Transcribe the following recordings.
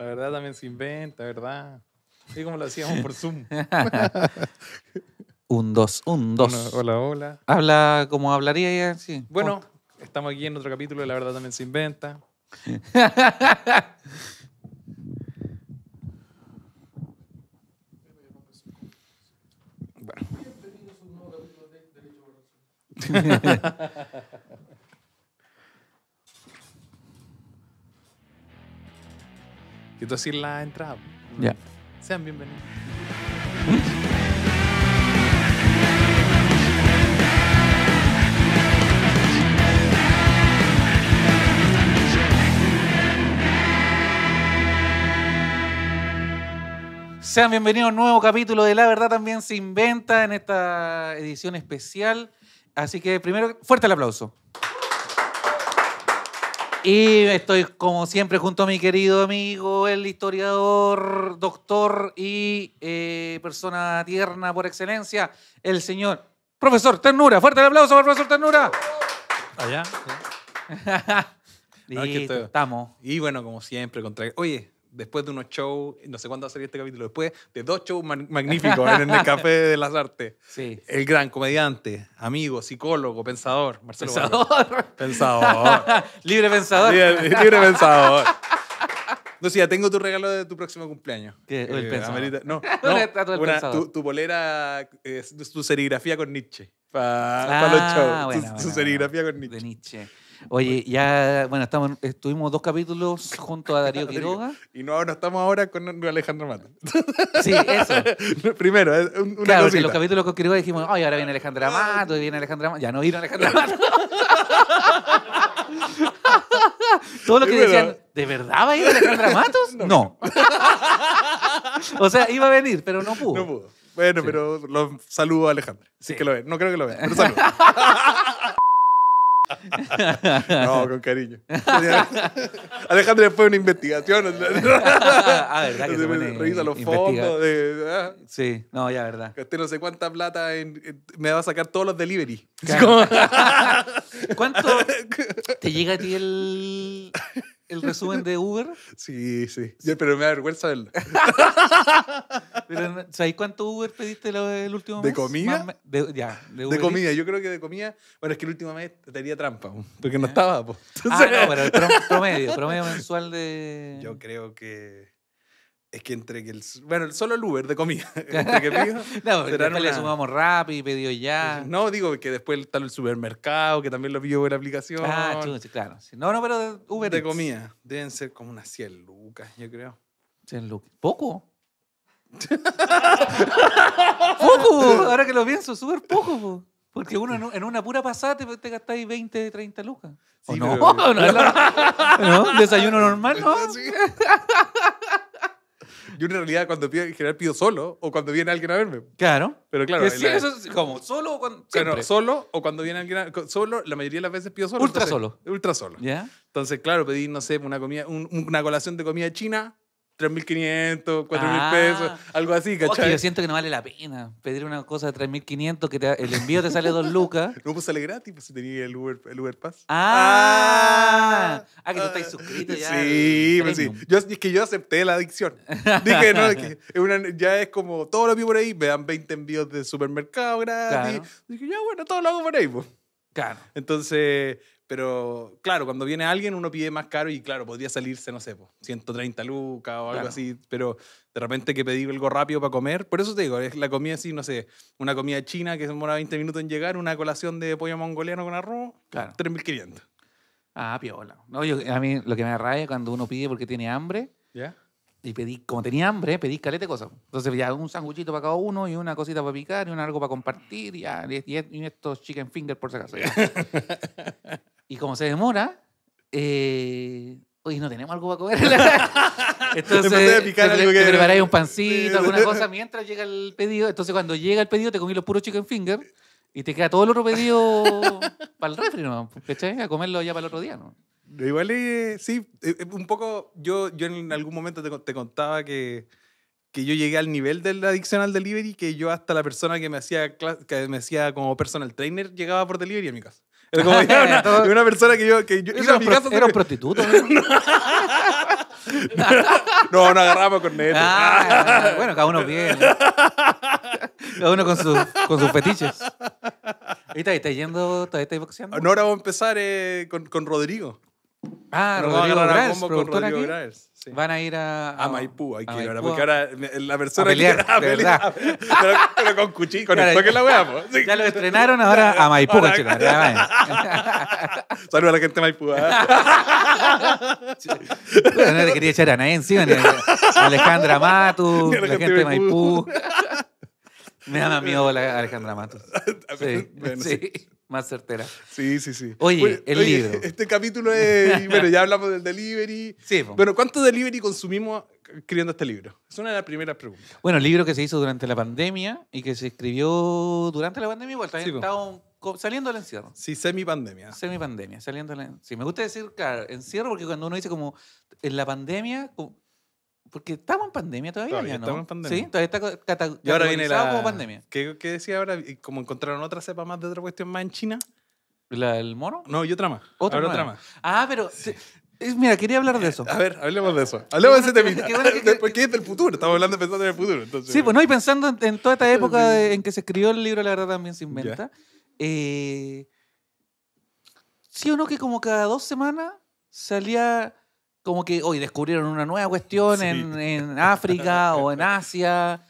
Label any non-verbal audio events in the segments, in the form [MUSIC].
La verdad también se inventa, ¿verdad? Así como lo hacíamos por Zoom. [LAUGHS] un, dos, un, dos. hola, hola. Habla como hablaría ya, sí. Bueno, estamos aquí en otro capítulo de La verdad también se inventa. [LAUGHS] [LAUGHS] bueno. que así la entrada. Ya. Mm. Sean bienvenidos. Sean bienvenidos a un nuevo capítulo de La Verdad también se inventa en esta edición especial. Así que primero, fuerte el aplauso. Y estoy como siempre junto a mi querido amigo, el historiador, doctor y eh, persona tierna por excelencia, el señor profesor Ternura. Fuerte el aplauso profesor Ternura. Allá. [LAUGHS] estamos. Y bueno, como siempre, contra... Oye, después de unos shows, no sé cuándo va a salir este capítulo, después de dos shows magníficos en el [LAUGHS] Café de las Artes. El gran comediante, amigo, psicólogo, pensador, Pensador. Pensador. [LAUGHS] libre pensador. Libre, pensador. No, sé, ya tengo tu regalo de tu próximo cumpleaños. ¿Qué? el eh, pensador. no, [LAUGHS] Tu, bolera eh, tu serigrafía con Nietzsche. Para los ah, shows. tu, serigrafía con Nietzsche. De Nietzsche. Oye, ya, bueno, estuvimos dos capítulos junto a Darío [LAUGHS] Quiroga. Y no, ahora estamos ahora con Alejandra Matos. [LAUGHS] Sí, eso. [LAUGHS] Primero, una Claro, sí, los capítulos con Quiroga dijimos, ay, ahora viene Alejandra Matos, y viene Alejandra Matos, Ya no vino Alejandra Matos. Todo lo que decían, ¿de verdad va a ir Alejandra Matos? No. o sea, iba a venir, pero no pudo. No pudo. Bueno, pero los saludo a Alejandra. Sí. Que lo ve. No creo que lo vea, pero saludo. [LAUGHS] No, con cariño. [LAUGHS] Alejandro fue una investigación. [LAUGHS] ah, verdad que Revisa los fondos. Ah. sí, no, ya verdad. Gasté no sé cuánta plata me va a sacar todos los delivery. ¿Cuánto te llega a ti el el resumen de Uber? [LAUGHS] Sí, sí. pero me da vergüenza verlo. [LAUGHS] Pero, cuánto Uber pediste el último mes? ¿De comida? de, ya, de, Uber de comida. Yo creo que de comida. Bueno, es que el último mes te tenía trampa, porque no estaba. Ah, no, pero el promedio, promedio mensual de. Yo creo que. Es que entre que el. Bueno, solo el Uber de comida. [LAUGHS] entre que pido. [LAUGHS] no, le sumamos rápido y pedido ya. No, digo que después está el supermercado, que también lo pidió por aplicación. Ah, claro. No, no, pero Uber. De comida. Deben ser como unas 100 lucas, yo creo. 100 ¿Poco? [LAUGHS] poco, ahora que lo pienso, súper poco. Porque uno en, una pura pasada te, te gastáis 20, 30 lucas. ¿O no? ¿No? ¿No? ¿Desayuno normal, ¿no? Sí. Yo en realidad cuando pido, en general pido solo o cuando viene alguien a verme. Claro. Pero claro. eso, como solo o cuando... Claro, solo o cuando viene alguien a... Solo, la mayoría de las veces pido solo. Ultra solo. Ultra solo. ¿Ya? Entonces, claro, pedí, no sé, una comida, una colación de comida china 3.500, 4.000 ah. pesos, algo así, oh, ¿cachai? yo siento que no vale la pena pedir una cosa de 3.500 que el envío te sale dos lucas. [LAUGHS] no, pues sale gratis, pues si tenías el Uber, el Uber Pass. Ah. ¡Ah! Ah, que tú estás suscrito ya. Sí, pues sí. Yo, es que yo acepté la adicción. Dije, no, ya es como, todo lo vivo por ahí, me dan 20 envíos de supermercado gratis. Dije, ya bueno, todo lo hago por ahí, pues. Claro. Entonces, pero claro, cuando viene alguien uno pide más caro y claro, podría salirse, no sé, po, 130 lucas o algo así, pero de repente que pedí algo rápido para comer. Por eso te digo, es la comida así, no sé, una comida china que se demora 20 minutos en llegar, una colación de pollo mongoliano con arroz, 3.500. Ah, piola. No, a mí lo que me es cuando uno pide porque tiene hambre. ¿Ya? Y pedí, como tenía hambre, pedí caleta cosas. Entonces ya un sanguchito para cada uno y una cosita para picar y un algo para compartir y, ya, y, estos chicken fingers por si acaso. [LAUGHS] Y como se demora, eh, oye, no tenemos algo para comer. [LAUGHS] entonces, picar preparáis un pancito, alguna cosa, mientras llega el pedido. Entonces, cuando llega el pedido, te comí los puros chicken fingers, y te queda todo el otro pedido [LAUGHS] para el refri, ¿no? A comerlo ya para el otro día, ¿no? Igual, eh, sí, eh, eh, un poco, yo, yo en algún momento te, te contaba que que yo llegué al nivel de la adicción al delivery que yo hasta la persona que me hacía que me hacía como personal trainer llegaba por delivery a mi casa. Era [LAUGHS] una, persona que yo. Que yo era, [LAUGHS] ¿no? no, agarramos con neto. Ah, bueno, cada uno bien. Cada uno con, sus, con sus fetiches. ahí está, yendo? ¿Todavía estáis boxeando? ahora vamos a empezar eh, con, con Rodrigo. Ah, Rodrigo Graes, productor aquí. sí. Van a ir a, a, a Maipú, hay que ir ahora, porque ahora eh, eh, la persona a pelear, que, a pelear, de verdad. [LAUGHS] Pero, pero, con cuchillo, con claro, el toque la weá. Sí. Ya lo estrenaron, ahora a Maipú, ahora... [LAUGHS] Saludos a la gente de Maipú. ¿eh? bueno, no le quería echar a nadie encima, ni a Alejandra Matu, la, la, gente de Maipú. Maipú. Me da más miedo la Alejandra Matu. [LAUGHS] Sí, bueno, sí. sí más certera. Sí, sí, sí. Oye, el libro. [LAUGHS] Este capítulo es. Bueno, ya hablamos del delivery. Sí, Bueno, ¿cuánto delivery consumimos escribiendo este libro? Es una de las primeras preguntas. Bueno, el libro que se hizo durante la pandemia y que se escribió durante la pandemia, igual también estaba saliendo del encierro. Sí, Semi-pandemia, saliendo del encierro. Sí, me gusta decir, claro, encierro, porque cuando uno dice como en la pandemia, porque estamos en pandemia todavía, ¿no? Estamos en pandemia. Sí, todavía está categorizado ahora viene la... como pandemia. ¿Qué, ¿Qué, decía ahora? ¿Como encontraron otra cepa más de otra cuestión más en China? ¿La del mono? No, y otra más. Otra, más. Ah, pero... Mira, quería hablar de eh, eso. A ver, hablemos de eso. Hablemos de ese tema. [LAUGHS] Porque es del futuro. Estamos hablando pensando en el futuro. Entonces... Sí, bueno, pues, y pensando en, toda esta época en que se escribió el libro, la verdad también se inventa. Eh, sí o no que como cada dos semanas salía como que hoy descubrieron una nueva cuestión en, África o en [LAUGHS] Asia.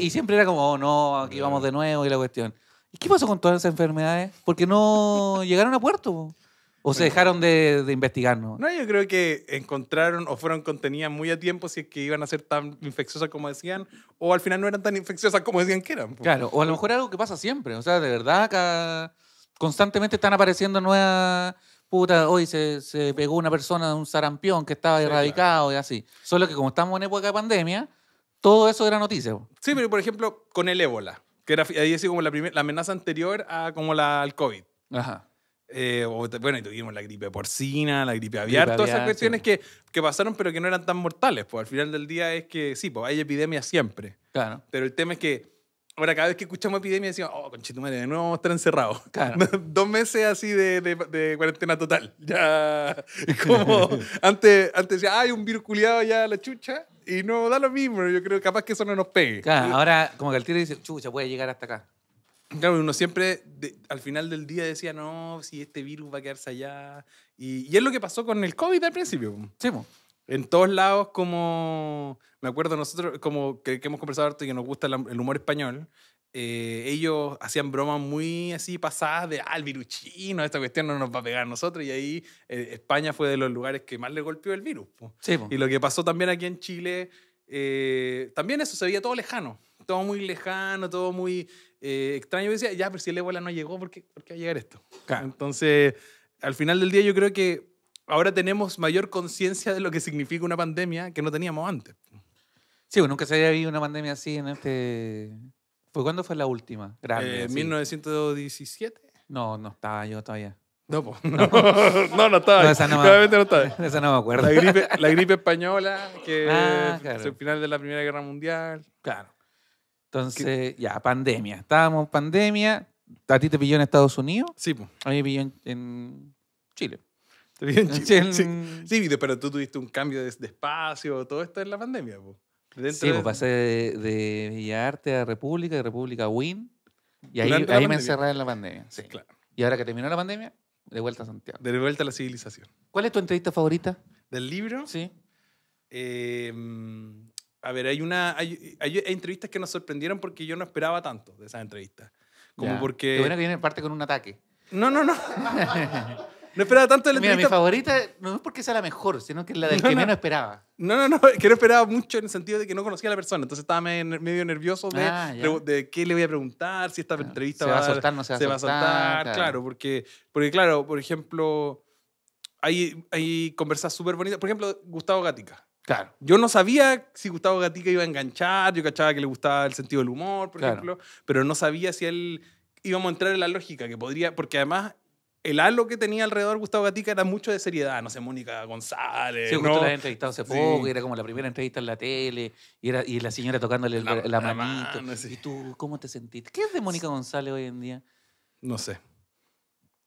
Y siempre era como, oh, no, aquí vamos de nuevo y la cuestión. ¿Y qué pasó con todas esas enfermedades? ¿Por qué no [LAUGHS] llegaron a puerto. ¿O se dejaron de, de investigarnos? No, yo creo que encontraron o fueron contenidas muy a tiempo si es que iban a ser tan infecciosas como decían, o al final no eran tan infecciosas como decían que eran. Claro, o a lo mejor algo que pasa siempre. O sea, de verdad, constantemente están apareciendo nuevas puta, hoy se, se pegó una persona de un sarampión que estaba erradicado y así. Solo que como estamos en época de pandemia, todo eso era noticia. Sí, pero por ejemplo, con el ébola, que era ahí así como la, amenaza anterior a como la, al COVID. Eh, bueno, y tuvimos la gripe porcina, la gripe aviar, todas esas cuestiones que, que, pasaron pero que no eran tan mortales. Pues al final del día es que sí, pues hay epidemia siempre. Claro. Pero el tema es que Ahora, cada vez que escuchamos epidemia decimos, oh, conchetumare, de nuevo estar encerrados. [LAUGHS] [LAUGHS] Dos meses así de, cuarentena total. Ya. [LAUGHS] Como antes, antes decía, hay un virus culiado ya a la chucha. Y no da lo mismo. Yo creo que capaz que eso no nos pegue. Claro, ahora como que el tiro dice, chucha, puede llegar hasta acá. Claro, uno siempre al final del día decía, no, si este virus va a quedarse allá. Y, es lo que pasó con el COVID al principio. Sí, en todos lados como, me acuerdo nosotros, como que, hemos conversado harto y que nos gusta el, humor español, eh, ellos hacían bromas muy así pasadas de, ah, el virus chino, esta cuestión no nos va a pegar a nosotros. Y ahí eh, España fue de los lugares que más le golpeó el virus. Y lo que pasó también aquí en Chile, eh, también eso se veía todo lejano, todo muy lejano, todo muy extraño. Yo decía, ya, pero si el ébola no llegó, ¿por qué, va a llegar esto? Entonces, al final del día yo creo que ahora tenemos mayor conciencia de lo que significa una pandemia que no teníamos antes. Sí, pues, nunca se había vivido una pandemia así en este... ¿Fue cuándo fue la última? Eh, ¿En 1917. No, no estaba yo todavía. No, [LAUGHS] no, no, estaba. no, estaba. [LAUGHS] no me acuerdo. La gripe, española, que es [LAUGHS] ah, el final de la Primera Guerra Mundial. Claro. Entonces, ya, pandemia. Estábamos en pandemia. ¿A ti te pilló en Estados Unidos? Sí, pues. A mí me pilló en Chile. [LAUGHS] Sí, pero tú tuviste un cambio de, espacio, todo esto en la pandemia. Po. Sí, pasé de, de Villarte a República, de República a Win, y ahí, me encerré en la pandemia. Sí, claro. Y ahora que terminó la pandemia, de vuelta a Santiago. De vuelta a la civilización. ¿Cuál es tu entrevista favorita? ¿Del libro? Sí. Em, a ver, hay una. Hay, hay, entrevistas que nos sorprendieron porque yo no esperaba tanto de esas entrevistas. Como porque. te bueno que viene parte con un ataque. No, no, no. [LAUGHS] No esperaba tanto la mi favorita no es porque sea la mejor, sino que es la del que menos esperaba. No, no, no, [LAUGHS] que no esperaba mucho en el sentido de que no conocía a la persona, entonces estaba medio nervioso ah, de, qué le voy a preguntar, si esta entrevista Se va a soltar, no se va a soltar, claro. porque, porque claro, por ejemplo, hay, hay conversas súper bonitas, por ejemplo, Gustavo Gatica. Claro. Yo no sabía si Gustavo Gatica iba a enganchar, yo cachaba que le gustaba el sentido del humor, por ejemplo, pero no sabía si él íbamos a entrar en la lógica que podría, porque además el halo que tenía alrededor Gustavo Gatica era mucho de seriedad, no sé, Mónica González. Sí, justo la había entrevistado hace poco, era como la primera entrevista en la tele, y, era, y la señora tocándole la, manito. ¿Y tú cómo te sentiste? ¿Qué es de Mónica González hoy en día? No sé.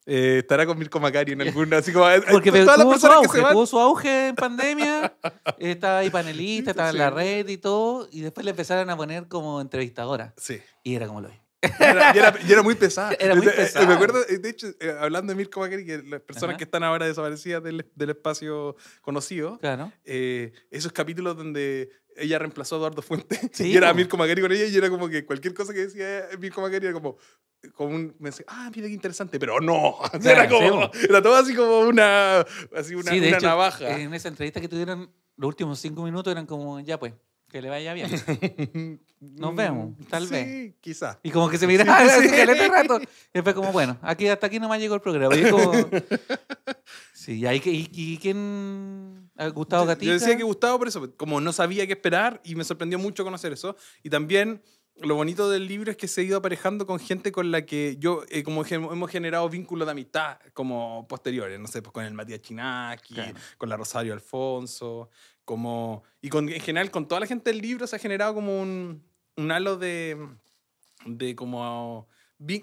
Eh, estará con Mirko Macari en alguna, así como eh, eh, Porque tuvo, su auge, su auge en pandemia, estaba ahí panelista, [LAUGHS] estaba en la red y todo, y después le empezaron a poner como entrevistadora. Sí. Y era como lo es y, era, muy pesada. [LAUGHS] Era muy eh, pesada. Me acuerdo, de hecho, eh, hablando de Mirko Macari, que las personas que están ahora desaparecidas del, del espacio conocido, eh, esos capítulos donde ella reemplazó a Eduardo Fuentes [LAUGHS] y era Mirko Macari con ella y era como que cualquier cosa que decía Mirko Macari era como como un mensaje, ah, mira qué interesante, pero no. [LAUGHS] era, como, La era todo así como una, así una, sí, una navaja. En esa entrevista que tuvieron, los últimos cinco minutos eran como, ya pues, que le vaya bien. [LAUGHS] Nos vemos, mm, tal sí, vez. quizás. Y como que se mira [LAUGHS] sí, el [LAUGHS] Este rato. Y después como, bueno, aquí, hasta aquí nomás llegó el programa. Y como... Sí, ¿y, y, y quién? Ah, ¿Gustavo Gatita? Yo decía que Gustavo, por eso, como no sabía qué esperar y me sorprendió mucho conocer eso. Y también lo bonito del libro es que se ha ido aparejando con gente con la que yo, eh, como hemos generado vínculos de amistad como posteriores, no sé, pues con el Matías Chinaki, con la Rosario Alfonso, como, y en general, con toda la gente del libro se ha generado como un, un halo de, de como,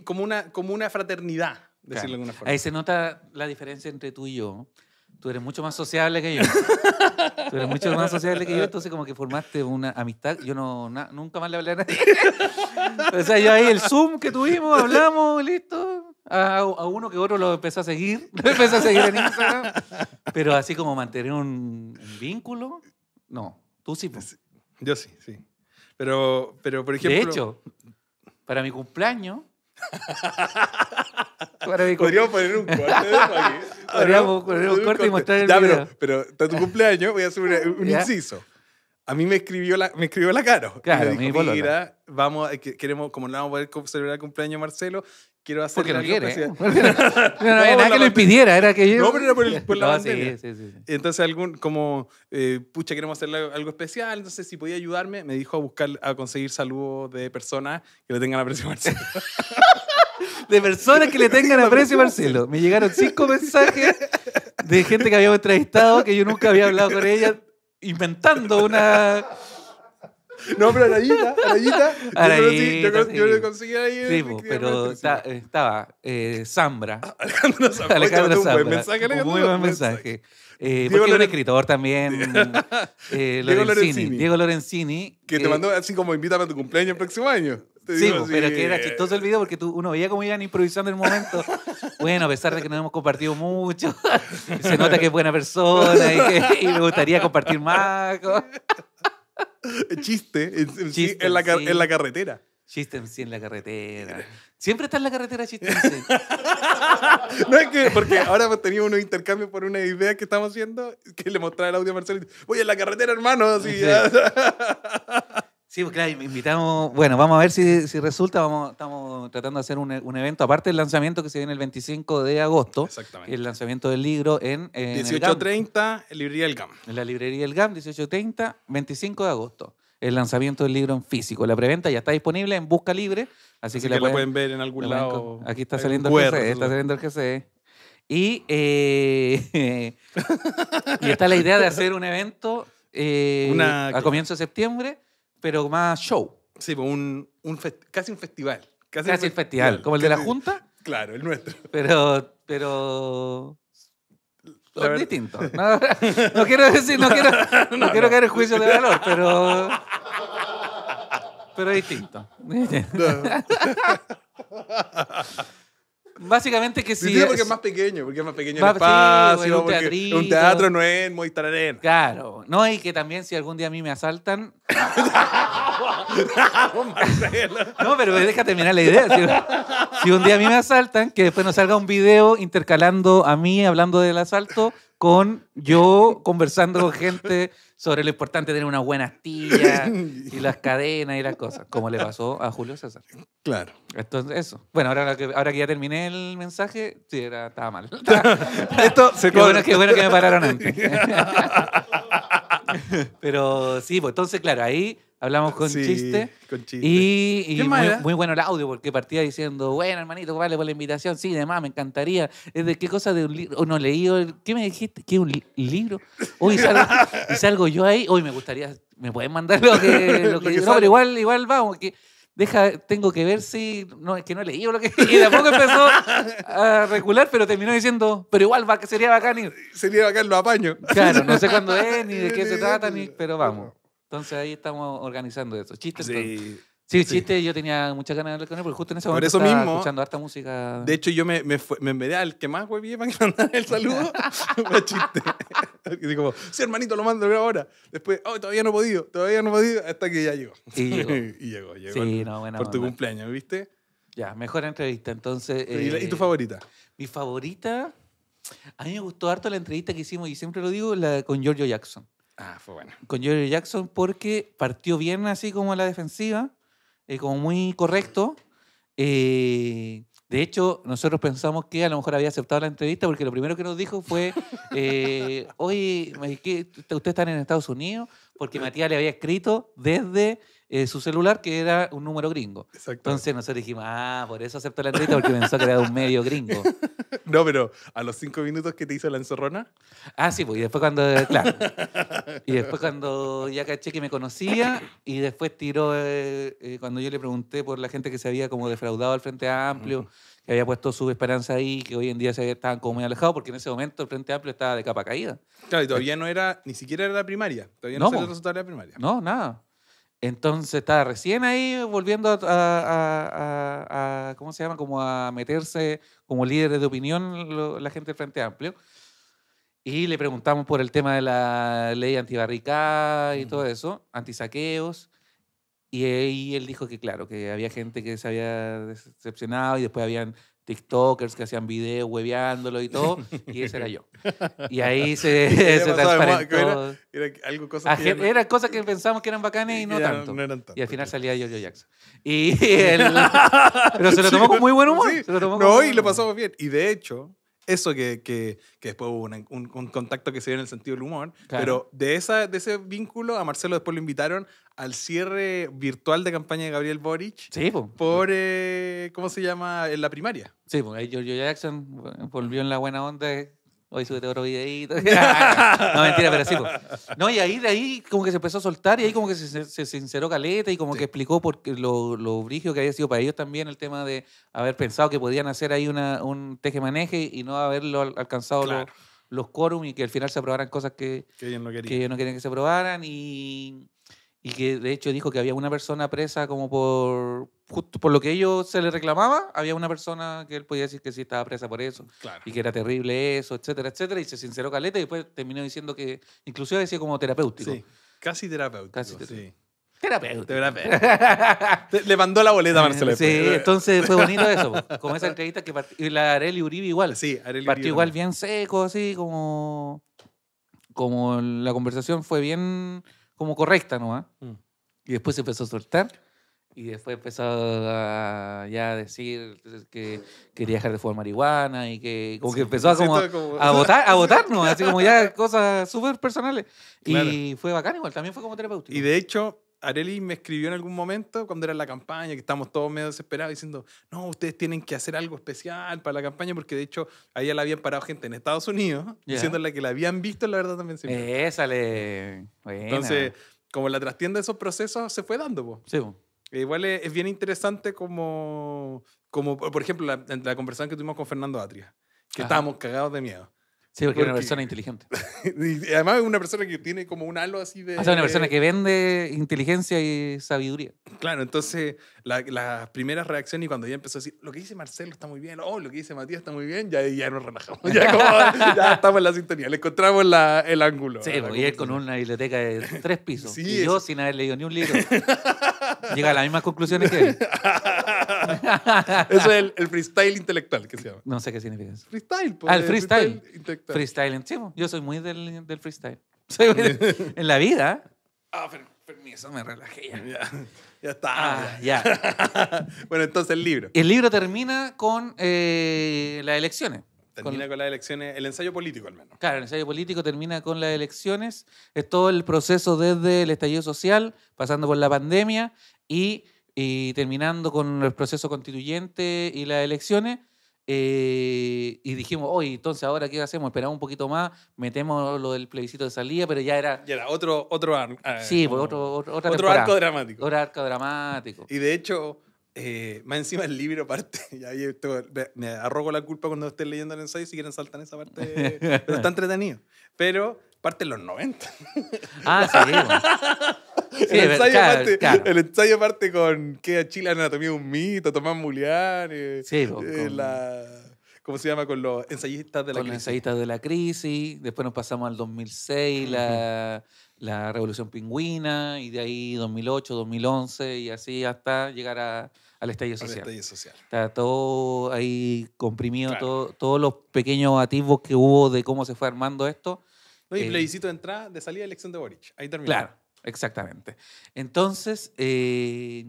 como, una, como una fraternidad, decirlo de alguna forma. Ahí se nota la diferencia entre tú y yo. Tú eres mucho más sociable que yo. [LAUGHS] tú eres mucho más sociable que yo, entonces como que formaste una amistad. Yo no, nunca más le hablé a nadie. [LAUGHS] o sea, yo ahí el Zoom que tuvimos, hablamos, listo a, uno que otro lo empezó a seguir, [LAUGHS] lo empezó a seguir en Instagram. Pero así como mantener un, vínculo, no. Tú sí. Pues. Yo sí, sí. Pero, pero por ejemplo. De hecho, para mi cumpleaños. [LAUGHS] Podríamos poner un corte. [LAUGHS] Podríamos poner un corte y mostrar el ya, video. Pero, pero para tu cumpleaños voy a hacer un inciso a mí me escribió la, me escribió la Caro. me dijo, mira, vamos, eh, queremos, como no vamos a poder celebrar el cumpleaños de Marcelo, quiero hacer... Porque no quiere. [LAUGHS] [LAUGHS] no, no, era nada que lo impidiera, era que yo... No, pero era por, la [LAUGHS] bandera. Entonces, algún, como, eh, pucha, queremos hacer algo especial, entonces si podía ayudarme, me dijo a buscar, a conseguir saludos de personas que le tengan aprecio a Marcelo. de personas que le tengan aprecio a Marcelo. Me llegaron cinco mensajes de gente que habíamos entrevistado, que yo nunca había hablado con ella, inventando una. No, pero Arayita, Arayita, yo, le yo, conseguí ahí. Sí, pues, pero estaba eh, Zambra. [LAUGHS] Alejandro Zambra. Alejandro Un buen mensaje, Alejandro. Muy buen mensaje. Eh, Diego porque era un escritor también, [LAUGHS] Diego eh, Lorenzini. Diego Lorenzini. Que te eh, mandó así como invítame a tu cumpleaños el próximo año sí, pero que era chistoso el video porque tú, uno veía cómo iban improvisando el momento. bueno, a pesar de que no hemos compartido mucho, [LAUGHS] se nota que es buena persona y, me gustaría compartir más. Chiste, en, la, carretera. Chiste sí en la carretera. Siempre está en la carretera Chiste [LAUGHS] No es que, porque ahora hemos tenido unos intercambios por una idea que estamos haciendo, que le mostraba el audio a Marcelo. Voy en la carretera, hermano. Sí, pues, claro, invitamos, bueno, vamos a ver si, resulta, vamos, estamos tratando de hacer un, evento, aparte del lanzamiento que se viene el 25 de agosto, Exactamente. el lanzamiento del libro en... en 18.30, librería del GAM. En la librería del GAM, 18.30, 25 de agosto. El lanzamiento del libro en físico. La preventa ya está disponible en Busca Libre, así, que, la, pueden, ver en algún lado. aquí está e, saliendo, el GCE, está saliendo el eh, [LAUGHS] Y, está la idea de hacer un evento eh, a comienzos de septiembre pero más show. Sí, pues, un, un casi un festival. Casi, un festival, como el de la Junta. Claro, el nuestro. Pero, pero distinto. [LAUGHS] No, quiero decir, no quiero, [LAUGHS] quiero caer en juicio de valor, pero. Pero distinto. [LAUGHS] Básicamente que sí. porque es más pequeño, porque es más pequeño el espacio, un, un teatro no es muy Arena. Claro, no, y que también si algún día a mí me asaltan. [LAUGHS] no, pero déjate terminar la idea. Si, si, un día a mí me asaltan, que después nos salga un video intercalando a mí hablando del asalto con yo conversando con gente sobre lo importante de tener una buena astilla [LAUGHS] y las cadenas y las cosas, como le pasó a Julio César. Claro. Entonces, eso. Bueno, ahora que, ahora que ya terminé el mensaje, sí, era, estaba mal. [LAUGHS] Esto se qué bueno, qué bueno que me pararon antes. [LAUGHS] Pero sí, pues entonces, claro, ahí Hablamos con, chiste, con chiste. Y, muy, bueno el audio, porque partía diciendo, bueno, hermanito, vale por la invitación, sí, demás, me encantaría. ¿Es de qué cosa de un libro? ¿O no leído ¿Qué me dijiste? ¿Qué un libro? Hoy salgo, yo ahí, hoy me gustaría, ¿me pueden mandar lo que, [LAUGHS] pero igual, igual vamos, que deja, tengo que ver si, no, es que no he leído lo que... Y tampoco empezó a regular pero terminó diciendo, pero igual va, sería bacán Sería bacán, lo apaño. Claro, no sé cuándo es, [LAUGHS] ni de qué se trata, ni, pero vamos. Entonces ahí estamos organizando eso. Chistes. Sí. Sí, chiste, yo tenía muchas ganas de hablar con él, porque justo en ese momento estaba escuchando harta música. De hecho, yo me, me, me al que más huevía para que mandara el saludo. [LAUGHS] fue chiste. Digo, sí, hermanito, lo mando ahora. Después, oh, todavía no he podido, todavía no he podido, hasta que ya llegó. Y llegó. [LAUGHS] y llegó, llegó. Sí, no, bueno, por tu cumpleaños, ¿viste? Ya, mejor entrevista, entonces. ¿Y, tu eh, favorita? Mi favorita, a mí me gustó harto la entrevista que hicimos, y siempre lo digo, la con Giorgio Jackson. Ah, fue bueno. Con Jerry Jackson porque partió bien así como la defensiva, eh, como muy correcto. Eh, de hecho, nosotros pensamos que a lo mejor había aceptado la entrevista porque lo primero que nos dijo fue, [LAUGHS] eh, oye, usted están en Estados Unidos? Porque Matías le había escrito desde eh, su celular, que era un número gringo. Entonces nosotros dijimos, ah, por eso aceptó la entrevista, porque pensó que era un medio gringo. [LAUGHS] No, pero a los cinco minutos que te hizo la encerrona. Ah, sí, pues, y después cuando, claro. y después cuando ya caché que me conocía, y después tiró, eh, eh, cuando yo le pregunté por la gente que se había como defraudado al Frente Amplio, que había puesto su esperanza ahí, que hoy en día se estaban como muy alejados, porque en ese momento el Frente Amplio estaba de capa caída. Claro, y todavía no era, ni siquiera era la primaria, todavía no, no se resultaba la primaria. No, nada. Entonces estaba recién ahí volviendo a, ¿cómo se llama? Como a meterse como líder de opinión la gente del Frente Amplio. Y le preguntamos por el tema de la ley antibarricada y todo eso, antisaqueos. saqueos y él dijo que claro, que había gente que se había decepcionado y después habían TikTokers que hacían videos hueveándolo y todo, y ese era yo. Y ahí [LAUGHS] se, se transparentó. Era, algo, cosas que que pensamos que eran bacanes y no tanto. Y al final salía yo, yo Jackson. Y [LAUGHS] [LAUGHS] pero se lo tomó con pues, muy buen humor. no, y lo pasamos bien. Y de hecho, eso que, después hubo un, contacto que se dio en el sentido del humor. Pero de, esa, de ese vínculo, a Marcelo después lo invitaron al cierre virtual de campaña de Gabriel Boric. Sí, Por, eh, ¿cómo se llama? En la primaria. Sí, porque Giorgio Jackson volvió en la buena onda eh, Hoy súbete otro videito. [LAUGHS] [LAUGHS] no, mentira, pero sí. No, y ahí de ahí como que se empezó a soltar y ahí como que se, sinceró Caleta y como que explicó por lo, lo que había sido para ellos también el tema de haber pensado que podían hacer ahí un teje-maneje y no haberlo alcanzado los, los quórum y que al final se aprobaran cosas que, ellos no que, ellos no querían que se aprobaran y y que de hecho dijo que había una persona presa como por justo por lo que ellos se le reclamaba, había una persona que él podía decir que sí estaba presa por eso y que era terrible eso, etcétera, etcétera, y se sinceró caleta y después terminó diciendo que inclusive decía como terapéutico. Sí, casi terapéutico. Casi terapéutico. Sí. [LAUGHS] Le mandó la boleta a Marcelo. Sí, entonces fue [LAUGHS] bonito eso. Como esa entrevista que partió. Y la Areli Uribe igual. Sí, Areli Partió igual bien seco, así como. Como la conversación fue bien como correcta nomás. Mm. Y después se empezó a soltar. Y después empezó a ya decir que quería dejar de fumar marihuana y que como que empezó a, como, a votar, a así como ya cosas súper personales. Y fue bacán igual, también fue como terapeuta Y de hecho, Areli me escribió en algún momento, cuando era la campaña, que estábamos todos medio desesperados, diciendo, no, ustedes tienen que hacer algo especial para la campaña, porque de hecho ahí ella la habían parado gente en Estados Unidos, [LAUGHS] diciéndole que la habían visto, la verdad también. se esa le... Entonces, como la trastienda de esos procesos se fue dando, Igual es, bien interesante como, como por ejemplo, la, conversación que tuvimos con Fernando Atria, que estábamos cagados de miedo. Sí, porque, es una persona inteligente. [LAUGHS] y además es una persona que tiene como un halo así de... O sea, una persona que vende inteligencia y sabiduría. Claro, entonces las primeras reacciones y cuando ya empezó a decir, lo que dice Marcelo está muy bien, oh, lo que dice Matías está muy bien, ya, ya nos relajamos, [LAUGHS] ya, estamos en la sintonía, le encontramos la, el ángulo. Sí, porque él con una biblioteca de tres pisos. y yo sin haber leído ni un libro. [LAUGHS] Llega a las mismas conclusiones que él. [LAUGHS] eso es el, freestyle intelectual que se llama. No sé qué significa eso. Freestyle. Pues, ah, eh, el freestyle. Freestyle, intelectual. freestyle. Sí, yo soy muy del, del freestyle. [LAUGHS] Soy [LAUGHS] en la vida. Ah, permiso, me relajé ya. ya. está. Ah, ya. bueno, entonces el libro. El libro termina con eh, las elecciones. Termina con, con, las elecciones, el ensayo político al menos. Claro, el ensayo político termina con las elecciones. Es todo el proceso desde el estallido social, pasando por la pandemia y y terminando con el proceso constituyente y las elecciones. Eh, y dijimos, oye, entonces ahora qué hacemos? Esperamos un poquito más, metemos lo del plebiscito de salida, pero ya era. Ya era otro, otro arco. Ah, sí, pues, otro, arco dramático. Otro arco dramático. Y de hecho, eh, más encima el libro parte. [LAUGHS] me arrogo la culpa cuando estén leyendo el ensayo, si quieren saltan esa parte. [LAUGHS] pero está entretenido. Pero parte en los 90. Ah, sí, [LAUGHS] el, ensayo parte, con que Chile Anatomía un mito, Tomás Mulián, eh, sí, eh, con, la, ¿cómo se llama? Con los ensayistas de la con Los ensayistas de la crisis, después nos pasamos al 2006, la, la Revolución Pingüina, y de ahí 2008, 2011, y así hasta llegar a, al estadio social. social. Está todo ahí comprimido, todos los pequeños atisbos que hubo de cómo se fue armando esto no, y eh, plebiscito de entrada, de salida, elección de Boric. Ahí termina. Claro, exactamente. Entonces, eh,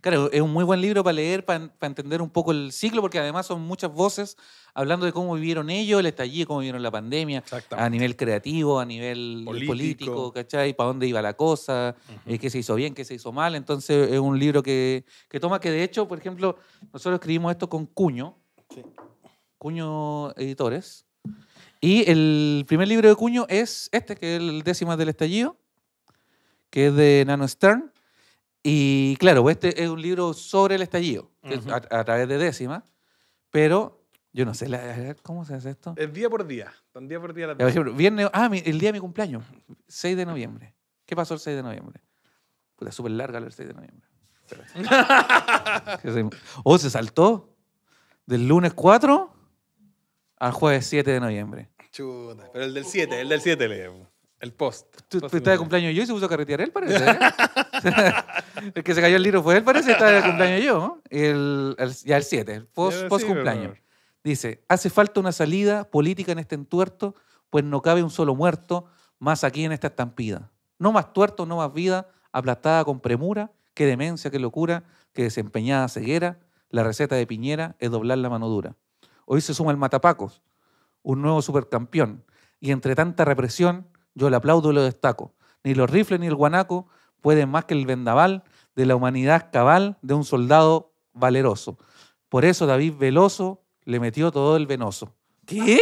claro, es un muy buen libro para leer, para, entender un poco el ciclo, porque además son muchas voces hablando de cómo vivieron ellos, el estallido, cómo vivieron la pandemia, a nivel creativo, a nivel político, ¿cachai? Para dónde iba la cosa, eh, qué se hizo bien, qué se hizo mal. Entonces, es un libro que, toma que, de hecho, por ejemplo, nosotros escribimos esto con Cuño. Cuño Editores. Y el primer libro de Cuño es este, que es el Décima del estallido, que es de Nano Stern. Y claro, pues, este es un libro sobre el estallido, a, través de Décima, pero yo no sé, ¿cómo se hace esto? El día por día, tan día por día. ah, el día de mi cumpleaños, 6 de noviembre. ¿Qué pasó el 6 de noviembre? La súper larga el 6 de noviembre. [LAUGHS] o se saltó del lunes 4 al jueves 7 de noviembre. Chuta, pero el del 7, el del 7 le El post. ¿Tú, pues, de cumpleaños yo y se puso a carretear él, parece? ¿eh? [LAUGHS] el que se cayó el libro fue él, parece. Está de cumpleaños yo. El, ya el 7, el post, post cumpleaños. Dice, hace falta una salida política en este entuerto, pues no cabe un solo muerto más aquí en esta estampida. No más tuerto, no más vida, aplastada con premura, qué demencia, qué locura, qué desempeñada ceguera. La receta de Piñera es doblar la mano dura. Hoy se suma el matapacos, un nuevo supercampeón. Y entre tanta represión, yo le aplaudo y lo destaco. Ni los rifles ni el guanaco pueden más que el vendaval de la humanidad cabal de un soldado valeroso. Por eso David Veloso le metió todo el venoso. ¿Qué?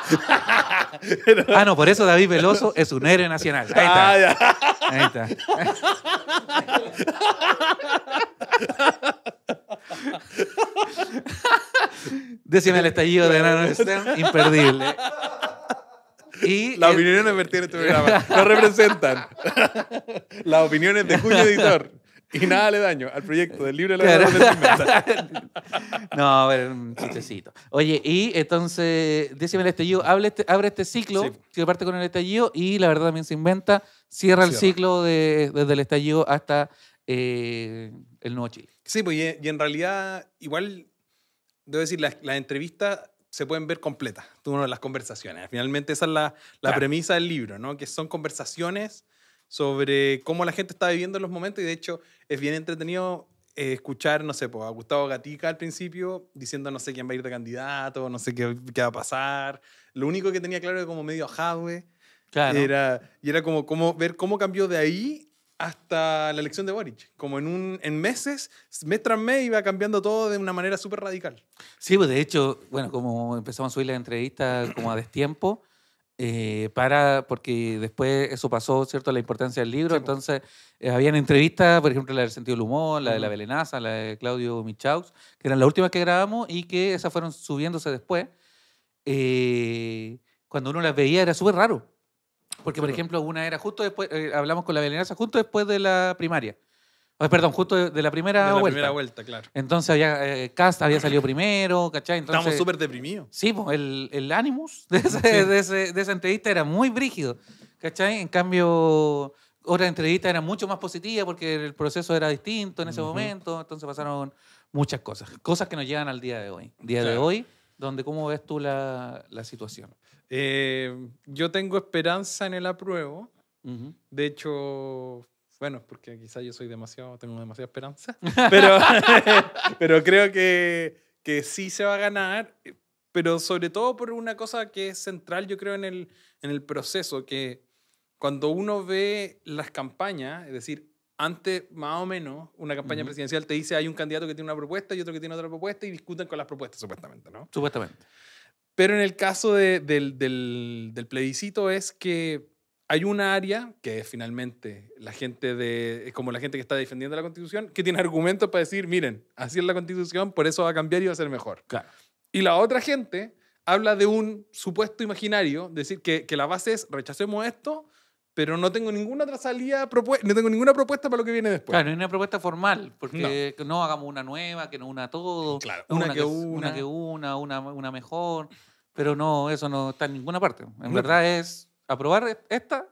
[LAUGHS] ah, no, por eso David Veloso es un héroe nacional. Ahí está. Ah, Ahí está. [LAUGHS] Decime el estallido de Nano STEM, imperdible. Y Las opiniones vertidas en este programa no representan las opiniones de Julio Editor. Y nada le daño al proyecto del libro de la No, a ver, un chistecito. Oye, y entonces, décime el estallido, abre este, este ciclo, que parte con el estallido, y la verdad también se inventa, cierra, el ciclo desde el estallido hasta eh, el nuevo Chile. Sí, pues y, en realidad, igual, debo decir, las la entrevistas se pueden ver completas, uno las conversaciones. Finalmente, esa es la, la premisa del libro, ¿no? Que son conversaciones sobre cómo la gente está viviendo los momentos y de hecho es bien entretenido eh, escuchar, no sé, pues, a Gustavo Gatica al principio diciendo no sé quién va a ir de candidato, no sé qué, va a pasar. Lo único que tenía claro era como medio ajado, claro. era, y era como, como ver cómo cambió de ahí hasta la elección de Boric. Como en, un, en meses, mes tras mes iba cambiando todo de una manera súper radical. Sí, pues de hecho, bueno, como empezamos a subir las entrevistas como a destiempo, eh, para, porque después eso pasó, ¿cierto?, la importancia del libro. Pues. entonces, eh, habían entrevistas, por ejemplo, la del sentido del humor, la de la Belenaza, la de Claudio Michaus, que eran las últimas que grabamos y que esas fueron subiéndose después. Eh, cuando uno las veía era súper raro. Porque, por ejemplo, una era justo después, eh, hablamos con la Belenaza justo después de la primaria. perdón, justo de, la primera de la vuelta. primera vuelta, claro. Entonces había, Casta eh, Cast había salido primero, ¿cachai? Entonces, Estábamos súper deprimidos. Sí, pues, el, el de, esa entrevista era muy brígido, ¿cachai? En cambio, otra entrevista era mucho más positiva porque el proceso era distinto en ese momento, entonces pasaron muchas cosas, cosas que nos llegan al día de hoy. Día de hoy, donde cómo ves tú la situación. Eh, yo tengo esperanza en el apruebo. De hecho, bueno, porque quizás yo soy demasiado, tengo demasiada esperanza, [LAUGHS] pero, [LAUGHS] pero creo que, que sí se va a ganar, pero sobre todo por una cosa que es central, yo creo, en el, en el proceso, que cuando uno ve las campañas, es decir, antes, más o menos, una campaña presidencial te dice hay un candidato que tiene una propuesta y otro que tiene otra propuesta y discuten con las propuestas, supuestamente, ¿no? Supuestamente. Pero en el caso del, plebiscito es que hay una área que finalmente la gente como la gente que está defendiendo la constitución, que tiene argumentos para decir, miren, así es la constitución, por eso va a cambiar y va a ser mejor. Y la otra gente habla de un supuesto imaginario, decir que, que la base es rechacemos esto, pero no tengo ninguna otra salida, no tengo ninguna propuesta para lo que viene después. Claro, no hay una propuesta formal, porque no, hagamos una nueva, que no una todo, claro, una, que una, una, que una, una, mejor, pero no, eso no está en ninguna parte. En verdad es aprobar e-, esta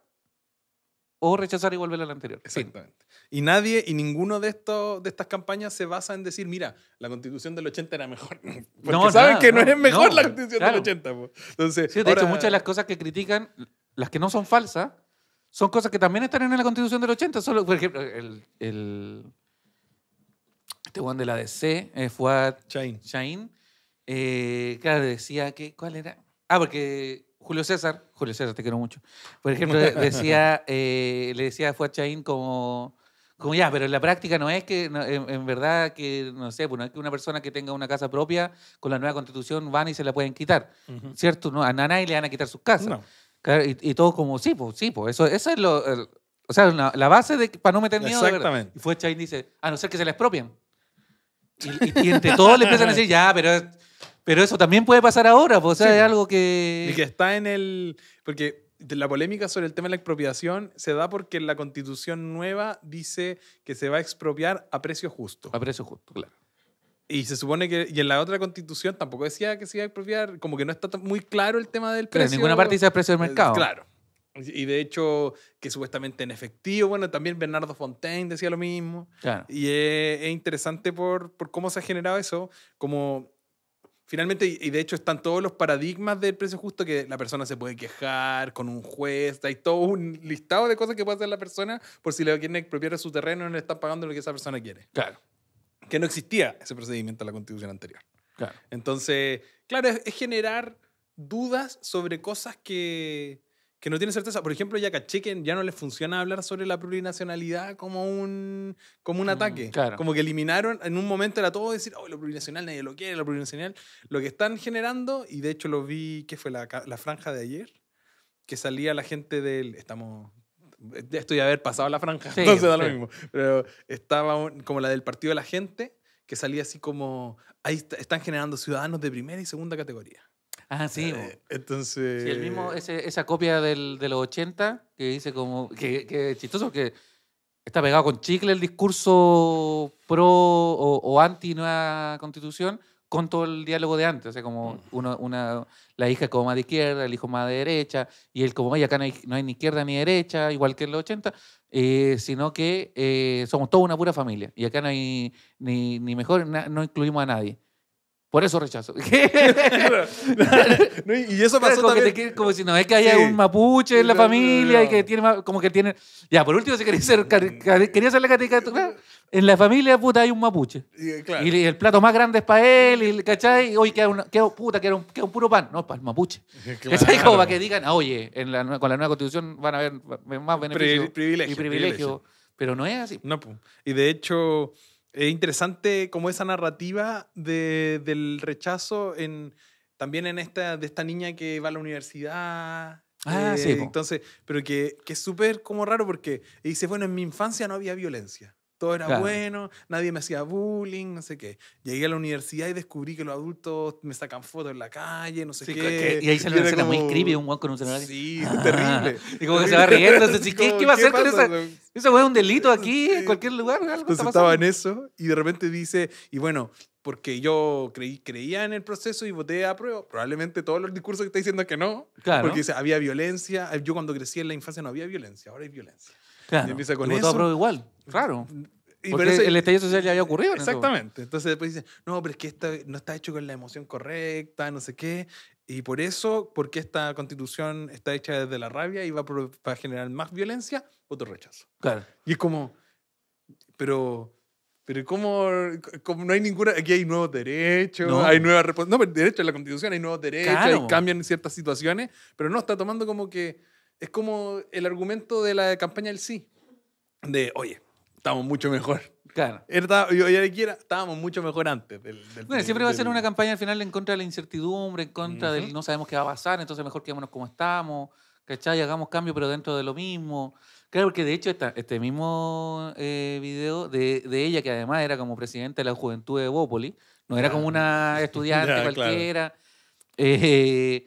o rechazar y volver a la anterior. Exactamente. Y nadie y ninguno de estos de estas campañas se basa en decir, mira, la Constitución del 80 era mejor. [LAUGHS] Porque no, saben que no, es mejor la Constitución del 80. Entonces, de hecho, muchas de las cosas que critican, las que no son falsas, son cosas que también están en la constitución del 80. Solo, por ejemplo, el, el este one de la DC, eh, fue Fuad Chain, claro, decía que, ¿cuál era? Ah, porque Julio César, Julio César, te quiero mucho. Por ejemplo, decía, [LAUGHS] eh, le decía a Fuad Chain como, como ya, pero en la práctica no es que, en, verdad, que, no sé, bueno, pues, que una persona que tenga una casa propia con la nueva constitución van y se la pueden quitar, ¿cierto? No, a nadie le van a quitar sus casas y, todo como, sí, pues, sí, pues, eso, eso es lo... o sea, la base de, para no meter miedo. Exactamente. y fue Chain dice, a no ser que se la expropien. Y, entre todos le empiezan a decir, ya, pero, pero eso también puede pasar ahora, pues, o sea, es pues. algo que... Y que está en el... Porque la polémica sobre el tema de la expropiación se da porque la constitución nueva dice que se va a expropiar a precio justo. A precio justo, claro. Y se supone que y en la otra constitución tampoco decía que se iba a expropiar, como que no está muy claro el tema del precio. Pero en ninguna parte dice el precio del mercado. Claro. Y de hecho, que supuestamente en efectivo, bueno, también Bernardo Fontaine decía lo mismo. Claro. Y es, interesante por, por, cómo se ha generado eso, como finalmente, y de hecho están todos los paradigmas del precio justo, que la persona se puede quejar con un juez, hay todo un listado de cosas que puede hacer la persona por si le quieren expropiar su terreno y no le están pagando lo que esa persona quiere. Claro que no existía ese procedimiento en la constitución anterior. Entonces, claro, es, generar dudas sobre cosas que, no tienen certeza. Por ejemplo, ya caché que ya no les funciona hablar sobre la plurinacionalidad como un, como un mm, ataque. Como que eliminaron, en un momento era todo decir, oh, lo plurinacional nadie lo quiere, lo plurinacional. Lo que están generando, y de hecho lo vi, que fue la, la franja de ayer, que salía la gente del, estamos esto ya haber pasado la franja, entonces da lo mismo. Pero estaba como la del Partido de la Gente, que salía así como, ahí están generando ciudadanos de primera y segunda categoría. Ah, sí. Eh, entonces... el mismo, esa copia del, de los 80, que dice como, que, es chistoso, que está pegado con chicle el discurso pro o anti nueva constitución, con todo el diálogo de antes. O sea, como mm. uno, una, la hija como más de izquierda, el hijo más de derecha, y él como, y acá no hay, ni izquierda ni derecha, igual que en los 80, eh, sino que eh, somos toda una pura familia. Y acá no hay ni, ni mejor, no incluimos a nadie. Por eso rechazo. [LAUGHS] [LAUGHS] y eso pasó también. Que como si no, es que hay un mapuche en la familia y que tiene como que tiene. Ya, por último, si quería hacer, mm. quería hacer la caricatura. En la familia, puta, hay un mapuche. Y, eh, el plato más grande es para él, y, ¿cachai? Hoy queda, una, puta, que un, un puro pan. No, para el mapuche. [LAUGHS] Claro. Como para que digan, ah, oye, en la, con la nueva constitución van a haber más beneficios privilegio, y privilegios. Privilegio. Pero no es así. No, y de hecho. Es eh, interesante como esa narrativa de, del rechazo en, también en esta, de esta niña que va a la universidad, Ah, sí. Eh, entonces, pero que, que es súper como raro porque dice, bueno, en mi infancia no había violencia todo era bueno, nadie me hacía bullying, no sé qué. Llegué a la universidad y descubrí que los adultos me sacan fotos en la calle, no sé qué. y ahí salió le escena como... muy un guan con un celular. Sí, [LAUGHS] ah, terrible. Y como que se va riendo, [LAUGHS] ¿qué, ¿qué va a hacer con esa? Eso fue un delito [LAUGHS] aquí, en cualquier lugar. entonces estaba en eso y de repente dice, y bueno, porque yo creí, creía en el proceso y voté a prueba. Probablemente todos los discursos que está diciendo que no. Porque dice, había violencia. Yo cuando crecí en la infancia no había violencia, ahora hay violencia. Claro. Y empieza con igual, Raro. Y Porque eso, el estallido social ya había ocurrido. Exactamente. Entonces después dicen, no, pero es que esta no está hecho con la emoción correcta, no sé qué. Y por eso, porque esta constitución está hecha desde la rabia y va a generar más violencia, otro rechazo. Claro. Y es como, pero, pero ¿cómo, como no hay ninguna, aquí hay nuevos derechos, hay nuevas No, pero derecho en la constitución, hay nuevos derechos, cambian ciertas situaciones, pero no está tomando como que es como el argumento de la campaña del sí. De, oye, estamos mucho mejor. Claro. Era, yo, estábamos mucho mejor antes. Del, bueno, siempre va a ser una campaña al final en contra de la incertidumbre, en contra del no sabemos qué va a pasar, entonces mejor quedémonos como estamos, ¿cachai? Hagamos cambio, pero dentro de lo mismo. Claro, porque de hecho este mismo eh, video de, de, ella, que además era como presidenta de la juventud de Bópoli, no era como una [LAUGHS] estudiante cualquiera. Eh,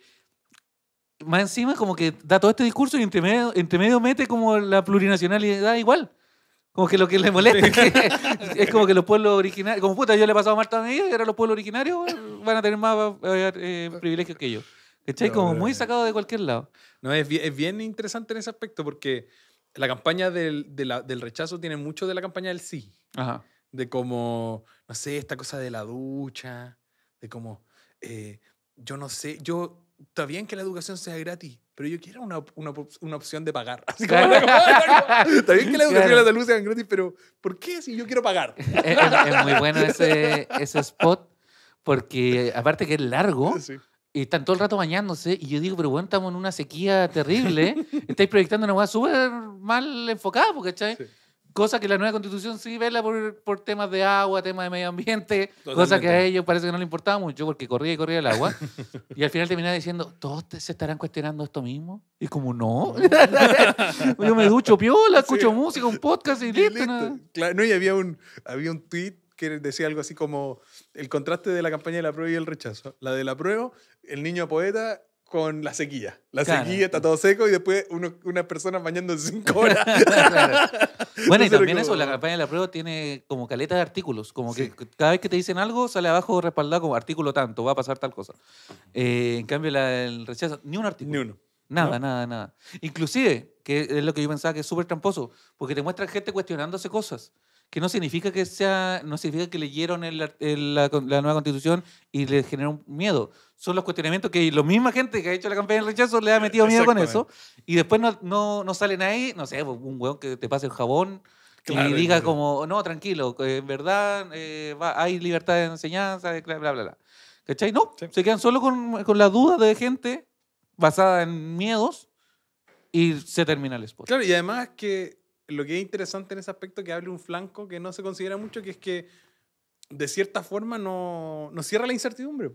más encima como que da todo este discurso y entre medio, mete como la plurinacionalidad igual. Como que lo que le molesta es, como que los pueblos originarios, como puta, yo le he pasado a Marta y ahora los pueblos originarios van a tener más eh, eh, privilegios que yo. Está como muy sacado de cualquier lado. No, es bien, es bien interesante en ese aspecto porque la campaña del, de la, del rechazo tiene mucho de la campaña del sí. De como, no sé, esta cosa de la ducha, de como, eh, yo no sé, yo está bien que la educación sea gratis, pero yo quiero una, una, una opción de pagar. [LAUGHS] [LAUGHS] está bien que la educación y la salud sean gratis, pero ¿por qué si yo quiero pagar? [LAUGHS] es, muy bueno ese, ese, spot, porque aparte que es largo. Y están todo el rato bañándose. Y yo digo, pero bueno, estamos en una sequía terrible. Estáis proyectando una hueá súper mal enfocada, porque, ¿cachai? Cosa que la nueva constitución sí vela por, temas de agua, temas de medio ambiente, cosa que a ellos parece que no le importaba mucho porque corría y corría el agua. [LAUGHS] y al final terminaba diciendo, ¿todos se estarán cuestionando esto mismo? Y como no, [LAUGHS] yo me ducho piola, escucho música, un podcast y, listo. y había un, había un tweet que decía algo así como el contraste de la campaña de la prueba y el rechazo. La de la prueba, el niño poeta con la sequía. La sequía está todo seco y después una persona bañando en cinco horas. [LAUGHS] Bueno, y también eso, la campaña de la prueba tiene como caleta de artículos, como que cada vez que te dicen algo sale abajo respaldado como artículo tanto, va a pasar tal cosa. Eh, en cambio, la, el rechazo, ni un artículo. Ni uno. Nada, nada, nada. Inclusive, que es lo que yo pensaba que es súper tramposo, porque te muestran gente cuestionándose cosas que no significa que sea, no significa que leyeron la, nueva constitución y le generó miedo. Son los cuestionamientos que la misma gente que ha hecho la campaña del rechazo le ha metido miedo con eso. Y después no, no, no salen ahí, no sé, pues, un weón que te pase el jabón y diga como, no, tranquilo, en verdad eh, hay libertad de enseñanza, bla, bla, bla. ¿Cachai? No, se quedan solo con, con la duda de gente basada en miedos y se termina el spot. Claro, y además que lo que es interesante en ese aspecto que hable un flanco que no se considera mucho, que es que de cierta forma no, no cierra la incertidumbre.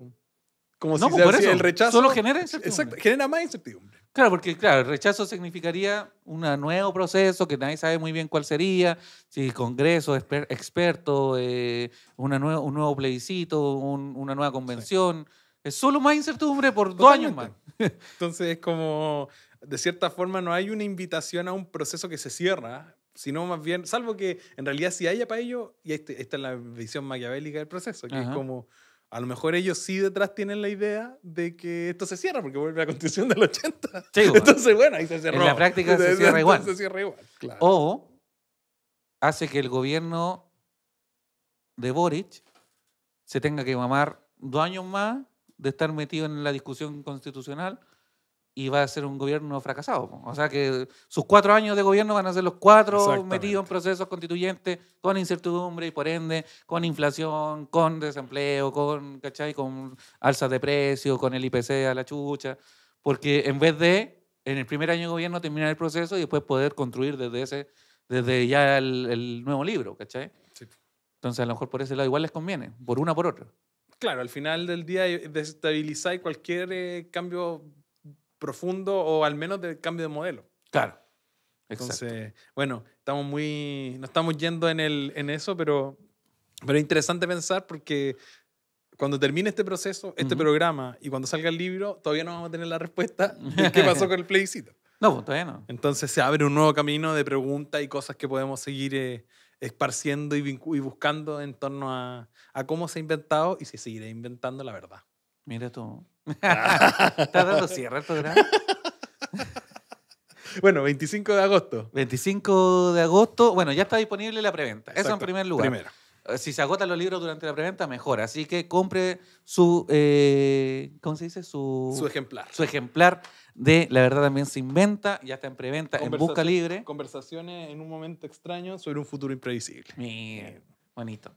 Como si el rechazo. Solo genera incertidumbre. genera más incertidumbre. Claro, porque claro, el rechazo significaría un nuevo proceso que nadie sabe muy bien cuál sería, si el congreso, experto, eh, una un nuevo plebiscito, una nueva convención. Es solo más incertidumbre por dos años más. Entonces es como, de cierta forma no hay una invitación a un proceso que se cierra, sino más bien, salvo que en realidad si haya para ello y este, esta es la visión maquiavélica del proceso, que es como, a lo mejor ellos sí detrás tienen la idea de que esto se cierra porque vuelve a la constitución del 80. Entonces, bueno, ahí se cerró. En la práctica [LAUGHS] se cierra igual. O hace que el gobierno de Boric se tenga que mamar dos años más de estar metido en la discusión constitucional y va a ser un gobierno fracasado. O sea que sus cuatro años de gobierno van a ser los cuatro metidos en procesos constituyentes con incertidumbre y por ende con inflación, con desempleo, con, ¿cachai? con alzas de precios, con el IPC a la chucha. Porque en vez de en el primer año de gobierno terminar el proceso y después poder construir desde, ese, desde ya el, nuevo libro, Entonces a lo mejor por ese lado igual les conviene, por una por otra. Claro, al final del día eh, desestabilizáis cualquier eh, cambio profundo o al menos de cambio de modelo. Claro. bueno, estamos muy, no estamos yendo en, el, en eso, pero, pero es interesante pensar porque cuando termine este proceso, este programa y cuando salga el libro, todavía no vamos a tener la respuesta de [LAUGHS] qué pasó con el plebiscito. No, pues, todavía no. Entonces se abre un nuevo camino de preguntas y cosas que podemos seguir eh, esparciendo y, buscando en torno a, a cómo se ha inventado y se seguirá inventando la verdad. Mira tú. [LAUGHS] Estás dando cierre al [LAUGHS] programa. Bueno, 25 de agosto. 25 de agosto. Bueno, ya está disponible la preventa. Eso en primer lugar. Primero. Eh, si se agotan los libros durante la preventa, mejor. Así que compre su. Eh, ¿Cómo se dice? Su, su ejemplar. Su ejemplar de La Verdad también se inventa. Ya está en preventa, en busca libre. Conversaciones en un momento extraño sobre un futuro imprevisible. Mira, bonito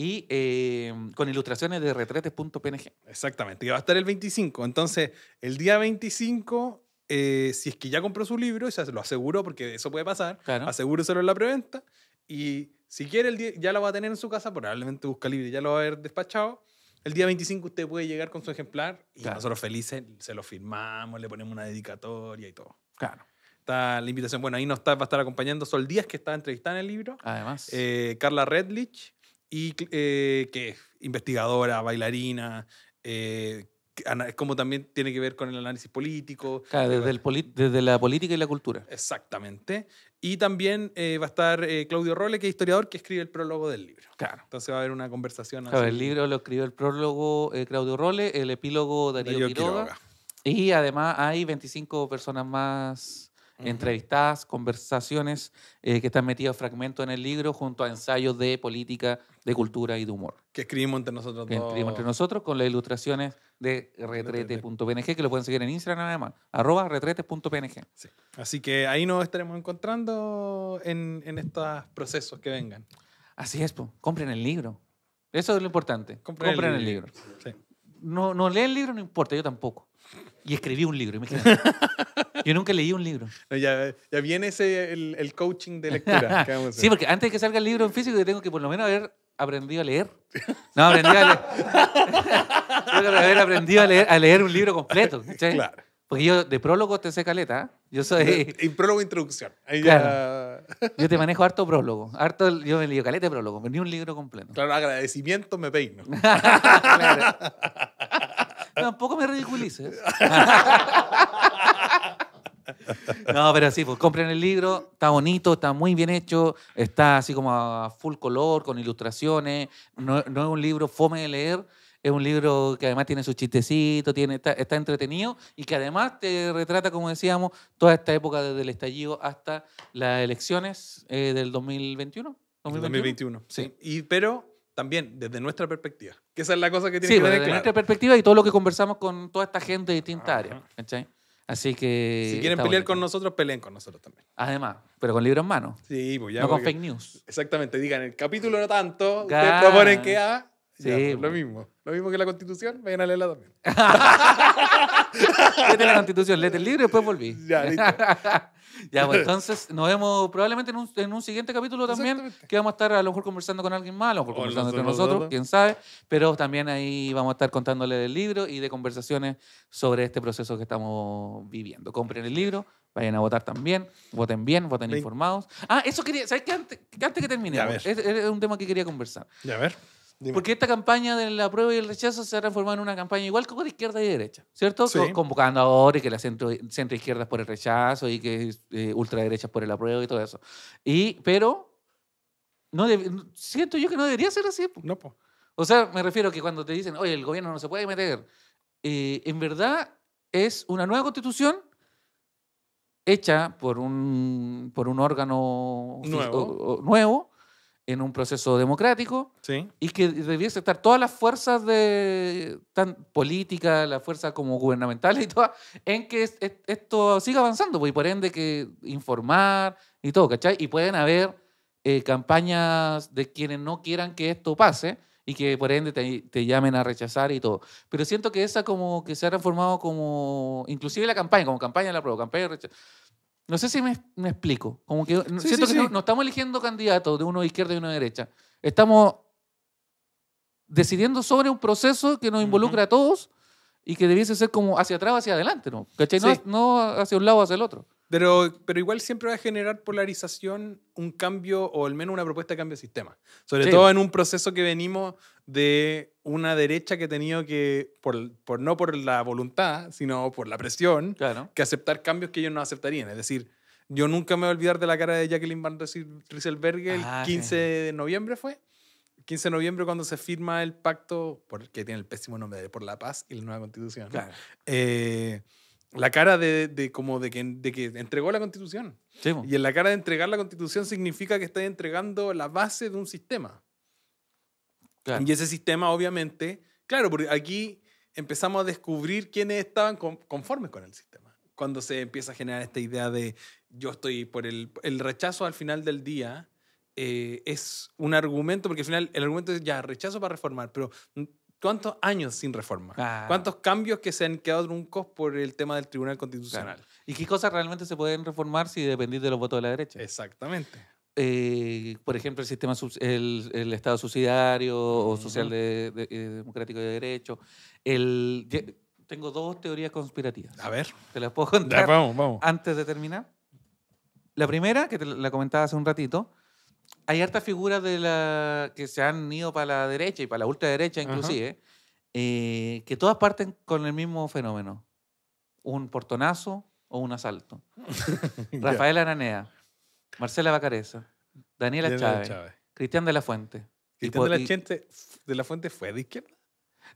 y eh, con ilustraciones de retretes.png. Exactamente, Y va a estar el 25. Entonces, el día 25, eh, si es que ya compró su libro, sea, se lo aseguró, porque eso puede pasar, claro. asegúreselo en la preventa. Y si quiere, el ya lo va a tener en su casa, probablemente busca libre, ya lo va a haber despachado. El día 25 usted puede llegar con su ejemplar y nosotros felices se lo firmamos, le ponemos una dedicatoria y todo. Claro Está la invitación. Bueno, ahí nos está, va a estar acompañando Sol Díaz, que está entrevistada en el libro. Además. Eh, Carla Redlich, y eh, que es investigadora, bailarina, eh, como también tiene que ver con el análisis político. Eh, desde, el desde la política y la cultura. Exactamente. Y también eh, va a estar Claudio Rolle, que es historiador, que escribe el prólogo del libro. Claro. Entonces va a haber una conversación. Claro, el libro lo escribió el prólogo Claudio Rolle, el epílogo Darío, Darío Y además hay 25 personas más entrevistadas, conversaciones eh, que están metidas fragmentos en el libro junto a ensayos de política, de cultura y de humor. Que escribimos entre nosotros. Que escribimos entre nosotros con las ilustraciones de retrete.png, que lo pueden seguir en Instagram además, arroba retrete.png. Así que ahí nos estaremos encontrando en, estos procesos que vengan. Así es, compren el libro. Eso es lo importante. Compren, el, libro. No, no lee el libro, no importa, yo tampoco. Y escribí un libro, imagínate. [LAUGHS] Yo nunca leí un libro. ya, ya, viene ese, el, el coaching de lectura. [LAUGHS] sí, porque antes de que salga el libro en físico, yo tengo que por lo menos haber aprendido a leer. No, aprendí a leer. [LAUGHS] tengo que haber aprendido a leer, a leer un libro completo. Claro. Porque yo de prólogo te sé caleta. ¿ah? Yo soy. Y prólogo introducción. Ahí claro. ya... yo te manejo harto prólogo. Harto, yo me leí caleta de prólogo, ni un libro completo. Claro, agradecimiento me peino. [LAUGHS] claro. Tampoco me ridiculices. [LAUGHS] No, pero sí, pues compren el libro, está bonito, está muy bien hecho, está así como a full color, con ilustraciones, no, es un libro fome de leer, es un libro que además tiene su chistecito, tiene, está, entretenido y que además te retrata, como decíamos, toda esta época desde el estallido hasta las elecciones eh, del 2021. 2021. 2021. Sí. Y, pero también desde nuestra perspectiva, que esa es la cosa que tiene sí, que Sí, desde nuestra perspectiva y todo lo que conversamos con toda esta gente de distintas áreas. Así que. Si quieren pelear con nosotros, peleen con nosotros también. Además, pero con libro en mano. Sí, pues ya. No con fake news. Exactamente, digan el capítulo no tanto, ustedes proponen que haga... Ah, Sí, pues, lo mismo. Lo mismo que la constitución, vayan a leerla también. Léete [LAUGHS] la constitución, léete el libro y después volví. Ya, listo. [LAUGHS] ya, pues [LAUGHS] entonces nos vemos probablemente en un, en un siguiente capítulo también, que vamos a estar a lo mejor conversando con alguien más, a lo mejor conversando entre nosotros, quién sabe, pero también ahí vamos a estar contándole del libro y de conversaciones sobre este proceso que estamos viviendo. Compren el libro, vayan a votar también, voten bien, voten informados. Ah, eso quería, ¿sabes qué? Antes, que antes que termine, es, es un tema que quería conversar. Ya, a ver. Porque esta campaña de la y el rechazo se ha transformado en una campaña igual como de izquierda y derecha, ¿cierto? Convocando ahora y que la centro, izquierda es por el rechazo y que eh, ultraderecha por el apruebo y todo eso. Y, pero, no siento yo que no debería ser así. No, O sea, me refiero a que cuando te dicen, oye, el gobierno no se puede meter, eh, en verdad es una nueva constitución hecha por un, por un órgano nuevo en un proceso democrático y que debiese estar todas las fuerzas de tan política, las fuerzas como gubernamentales y todas, en que esto siga avanzando, pues, y por ende que informar y todo, ¿cachai? Y pueden haber eh, campañas de quienes no quieran que esto pase y que por ende te, llamen a rechazar y todo. Pero siento que esa como que se ha transformado como, inclusive la campaña, como campaña de la prueba, campaña de rechazo no sé si me, explico. Como que siento que no, estamos eligiendo candidatos de uno de izquierda y uno de derecha. Estamos decidiendo sobre un proceso que nos involucra a todos y que debiese ser como hacia atrás o hacia adelante, ¿no? ¿Cachai? No, no hacia un lado o hacia el otro. Pero, pero igual siempre va a generar polarización un cambio o al menos una propuesta de cambio de sistema. Sobre todo en un proceso que venimos de una derecha que ha tenido que, por, por no por la voluntad, sino por la presión, que aceptar cambios que ellos no aceptarían. Es decir, yo nunca me voy a olvidar de la cara de Jacqueline Van Rieselberg el 15 ah, de noviembre, ¿fue? 15 de noviembre cuando se firma el pacto, que tiene el pésimo nombre de Por la Paz y la nueva constitución. Eh, la cara de, de como de que, de que, entregó la constitución. y en la cara de entregar la constitución significa que está entregando la base de un sistema. Y ese sistema, obviamente, claro, porque aquí empezamos a descubrir quiénes estaban conformes con el sistema. Cuando se empieza a generar esta idea de yo estoy por el, el rechazo al final del día, eh, es un argumento, porque al final el argumento es ya, rechazo para reformar, pero ¿Cuántos años sin reforma? ¿Cuántos cambios que se han quedado truncos por el tema del Tribunal Constitucional? ¿Y qué cosas realmente se pueden reformar si dependís de los votos de la derecha? Exactamente. Eh, por ejemplo, el sistema, el, Estado subsidiario o social eh, democrático de derecho. El, tengo dos teorías conspirativas. A ver. ¿Te las puedo [LAUGHS] contar? vamos, vamos. Antes de terminar. La primera, que te la comentaba hace un ratito, hay hartas figuras de la, que se han ido para la derecha y para la ultraderecha inclusive, eh, que todas parten con el mismo fenómeno. Un portonazo o un asalto. [LAUGHS] Rafael Aranea, Marcela Bacareza, Daniela, Chávez, Cristian de la Fuente. Cristian de la, Fuente, de la Fuente fue de izquierda.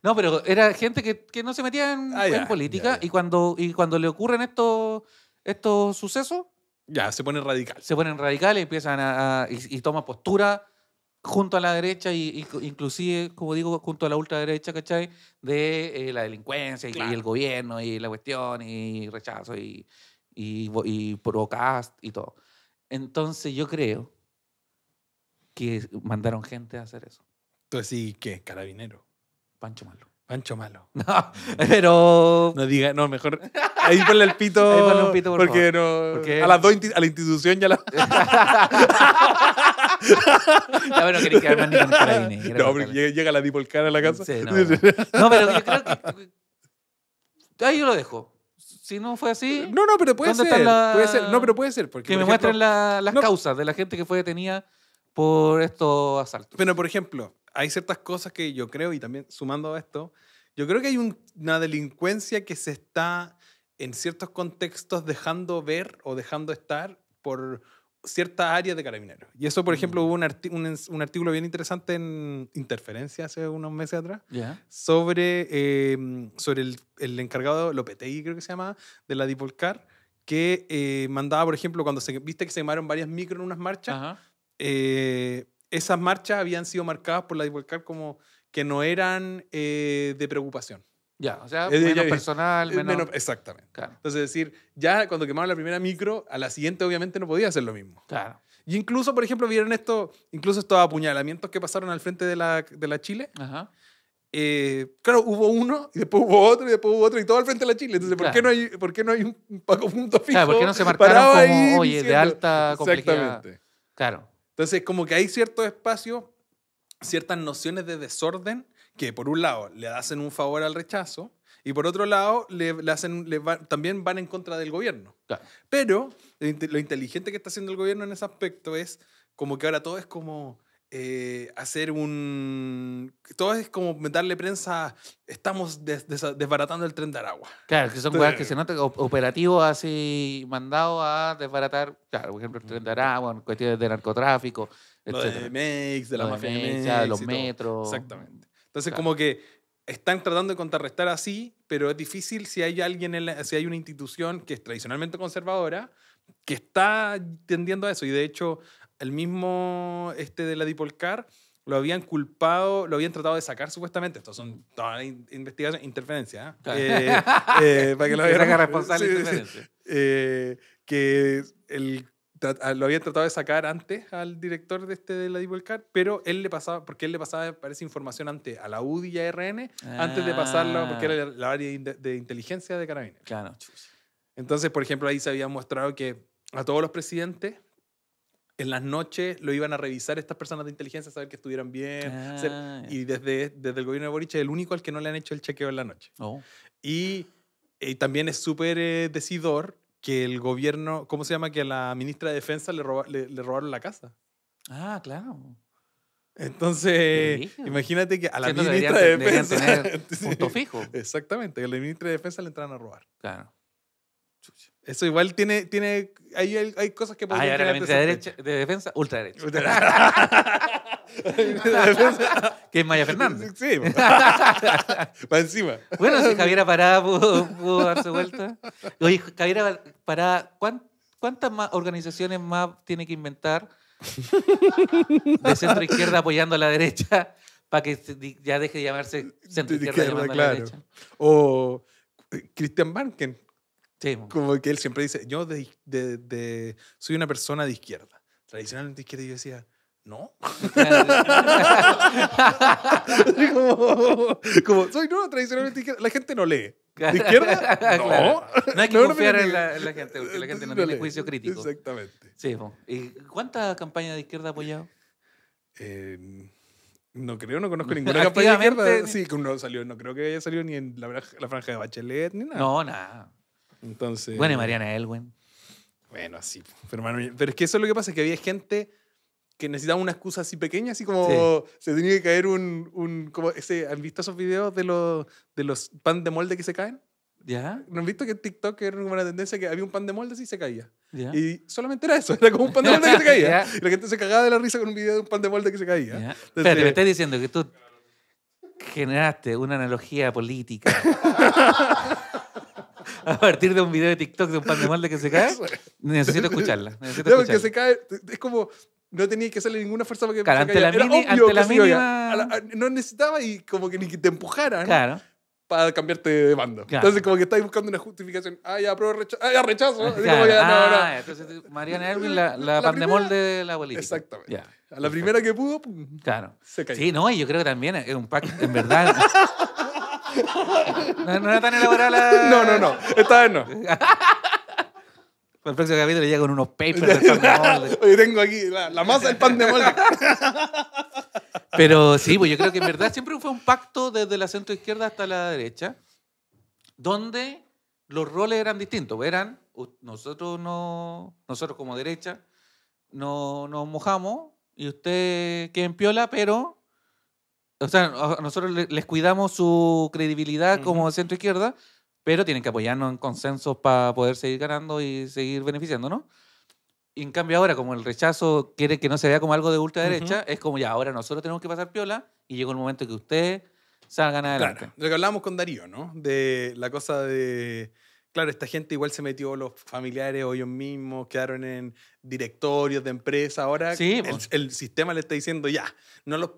No, pero era gente que, no se metía en, ah, política y cuando y cuando le ocurren estos estos sucesos ya, se ponen radicales. Se ponen radicales, empiezan a, y, toman postura junto a la derecha y, inclusive, como digo, junto a la ultraderecha, ¿cachai? De eh, la delincuencia y, el gobierno y la cuestión y rechazo y, y, y y todo. Entonces yo creo que mandaron gente a hacer eso. Entonces, ¿y qué? Carabinero. Pancho Malo. Pancho malo. [LAUGHS] No, pero. No diga, no, mejor. [LAUGHS] Ahí ponle el pito. Ahí ponle un pito, por porque favor. no. Porque... A las dos, a la institución ya la. [LAUGHS] ya, bueno, quería quedar más ni con No, porque llega la dipolcana a la casa. Sí, no, no, pero yo creo que. Ahí yo lo dejo. Si no fue así. No, no, pero puede ser. Puede ser. No, pero puede ser. Porque, que me muestren las causas de la gente que fue detenida por estos asaltos. Pero, por ejemplo, hay ciertas cosas que yo creo, y también sumando a esto, yo creo que hay una delincuencia que se está en ciertos contextos dejando ver o dejando estar por ciertas áreas de carabineros. Y eso, por ejemplo, mm. hubo un, artículo bien interesante en Interferencia hace unos meses atrás sobre, em, sobre el, el, encargado Lopetegui, creo que se llama, de la Dipolcar, que eh, mandaba, por ejemplo, cuando se, viste que se quemaron varias micro en unas marchas, eh, esas marchas habían sido marcadas por la Divolcar como que no eran eh, de preocupación. Ya, o sea, menos personal, menos... exactamente. Entonces, es decir, ya cuando quemaron la primera micro, a la siguiente obviamente no podía hacer lo mismo. Claro. Y incluso, por ejemplo, vieron esto, incluso estos apuñalamientos que pasaron al frente de la, de la Chile. Ajá. Eh, claro, hubo uno, y después hubo otro, y después hubo otro, y todo al frente de la Chile. Entonces, ¿por, qué, no hay, ¿por qué no hay un Paco Punto Fijo? Claro, ¿por qué no se marcaron como, oye, de alta complejidad? Exactamente. Claro. Entonces, como que hay cierto espacio ciertas nociones de desorden que, por un lado, le hacen un favor al rechazo y, por otro lado, le, hacen, también van en contra del gobierno. Pero lo inteligente que está haciendo el gobierno en ese aspecto es como que ahora todo es como eh, hacer un... Todo es como darle prensa, estamos desbaratando el tren de Aragua. Claro, que son cosas que se nota operativos así mandado a desbaratar, claro, por ejemplo, el tren de Aragua, cuestiones de narcotráfico, etc. de de la mafia de, los metros. Exactamente. Entonces como que están tratando de contrarrestar así, pero es difícil si hay alguien, si hay una institución que es tradicionalmente conservadora, que está tendiendo a eso. Y de hecho, el mismo este de la Dipolcar lo habían culpado, lo habían tratado de sacar supuestamente. esto son todas investigaciones, interferencia. ¿ah? Eh, eh, para que [LAUGHS] lo vean. responsable eh, que ah, lo habían tratado de sacar antes al director de este de la Dipolcar, pero él le pasaba, porque él le pasaba, parece, información antes a la UDI y a RN, antes de pasarlo, ah. porque era la área de, inteligencia de Carabineros. Claro, Entonces, por ejemplo, ahí se había mostrado que a todos los presidentes en las noches lo iban a revisar estas personas de inteligencia, a saber que estuvieran bien. Ah, y desde, desde el gobierno de Boric es el único al que no le han hecho el chequeo en la noche. Oh. Y, eh, también es súper eh, decidor que el gobierno, ¿cómo se llama? Que a la ministra de Defensa le, robaron la casa. Ah, claro. Entonces, imagínate que a la ministra de Defensa. punto [LAUGHS] [LAUGHS] fijo. Exactamente, que a la ministra de Defensa le entraron a robar. Claro. Eso igual tiene, tiene hay, hay cosas que ah, podemos. de, defensa, ultraderecha. [LAUGHS] derecha que es Maya Fernández. Sí, [LAUGHS] para encima. Bueno, si Javiera Parada pudo, dar su vuelta. Oye, Javiera Parada, ¿cuántas más organizaciones más tiene que inventar de centro izquierda apoyando a la derecha para que ya deje de llamarse centro izquierda llamando a la derecha? O eh, Christian Banken como que él siempre dice, yo de, de, soy una persona de izquierda, tradicionalmente izquierda, yo decía, no. [LAUGHS] [LAUGHS] como, soy no, tradicionalmente izquierda, la gente no lee. ¿De izquierda? [LAUGHS] No. No hay que confiar en, la, gente, porque la gente no, tiene juicio crítico. Exactamente. Sí, ¿Y cuántas campañas de izquierda ha apoyado? Em, no creo, no conozco ninguna campaña de izquierda. Sí, no salió, no creo que haya salido ni en la franja de Bachelet ni nada. No, nada. Bueno, y Mariana Elwin Bueno, así. Pero, es que eso es lo que pasa, es que había gente que necesitaba una excusa así pequeña, así como se tenía que caer un, un como ese, ¿Han visto esos videos de los, de los pan de molde que se caen? ¿Ya? ¿No han visto que en TikTok era una tendencia que había un pan de molde así y se caía? Y solamente era eso, [LAUGHS] era como un pan de molde que se caía. [LAUGHS] Y la gente se cagaba de la risa con un video de un pan de molde que se caía. pero te me estás diciendo que tú generaste una analogía política. [LAUGHS] [LAUGHS] a partir de un video de TikTok de un pan de molde que se cae, necesito escucharla. Necesito no, que se cae, es como, no tenía que hacerle ninguna fuerza para que claro, se ante ante la mínima... no necesitaba y como que ni que te empujara, ¿no? Claro. Para cambiarte de bando. Entonces, como que estáis buscando una justificación. Ah, ya apruebo rechazo. Ah, ya rechazo. ah, no, entonces, Mariana Erwin, la, la, pan de molde de la política. Exactamente. A la primera que pudo, pum, claro. se Sí, no, y yo creo que también es un pack, en verdad. [LAUGHS] No, no era tan elaborada No, no, no. Esta vez no. [LAUGHS] Para el próximo capítulo llega con unos papers del [LAUGHS] pan de molde. tengo aquí la, masa del pan de molde. [LAUGHS] Pero sí, pues yo creo que en verdad siempre fue un pacto desde la centro izquierda hasta la derecha, donde los roles eran distintos. Verán, nosotros no, nosotros como derecha, no nos mojamos y usted queda en piola, pero o sea, nosotros les cuidamos su credibilidad como centro izquierda, pero tienen que apoyarnos en consensos para poder seguir ganando y seguir beneficiando, ¿no? Y en cambio ahora, como el rechazo quiere que no se vea como algo de ultraderecha, derecha, es como ya, ahora nosotros tenemos que pasar piola y llega el momento que ustedes salgan adelante. Claro, lo que hablamos con Darío, ¿no? De la cosa de claro, esta gente igual se metió, los familiares o ellos mismos quedaron en directorios de empresa. Ahora pues. el, sistema le está diciendo, ya,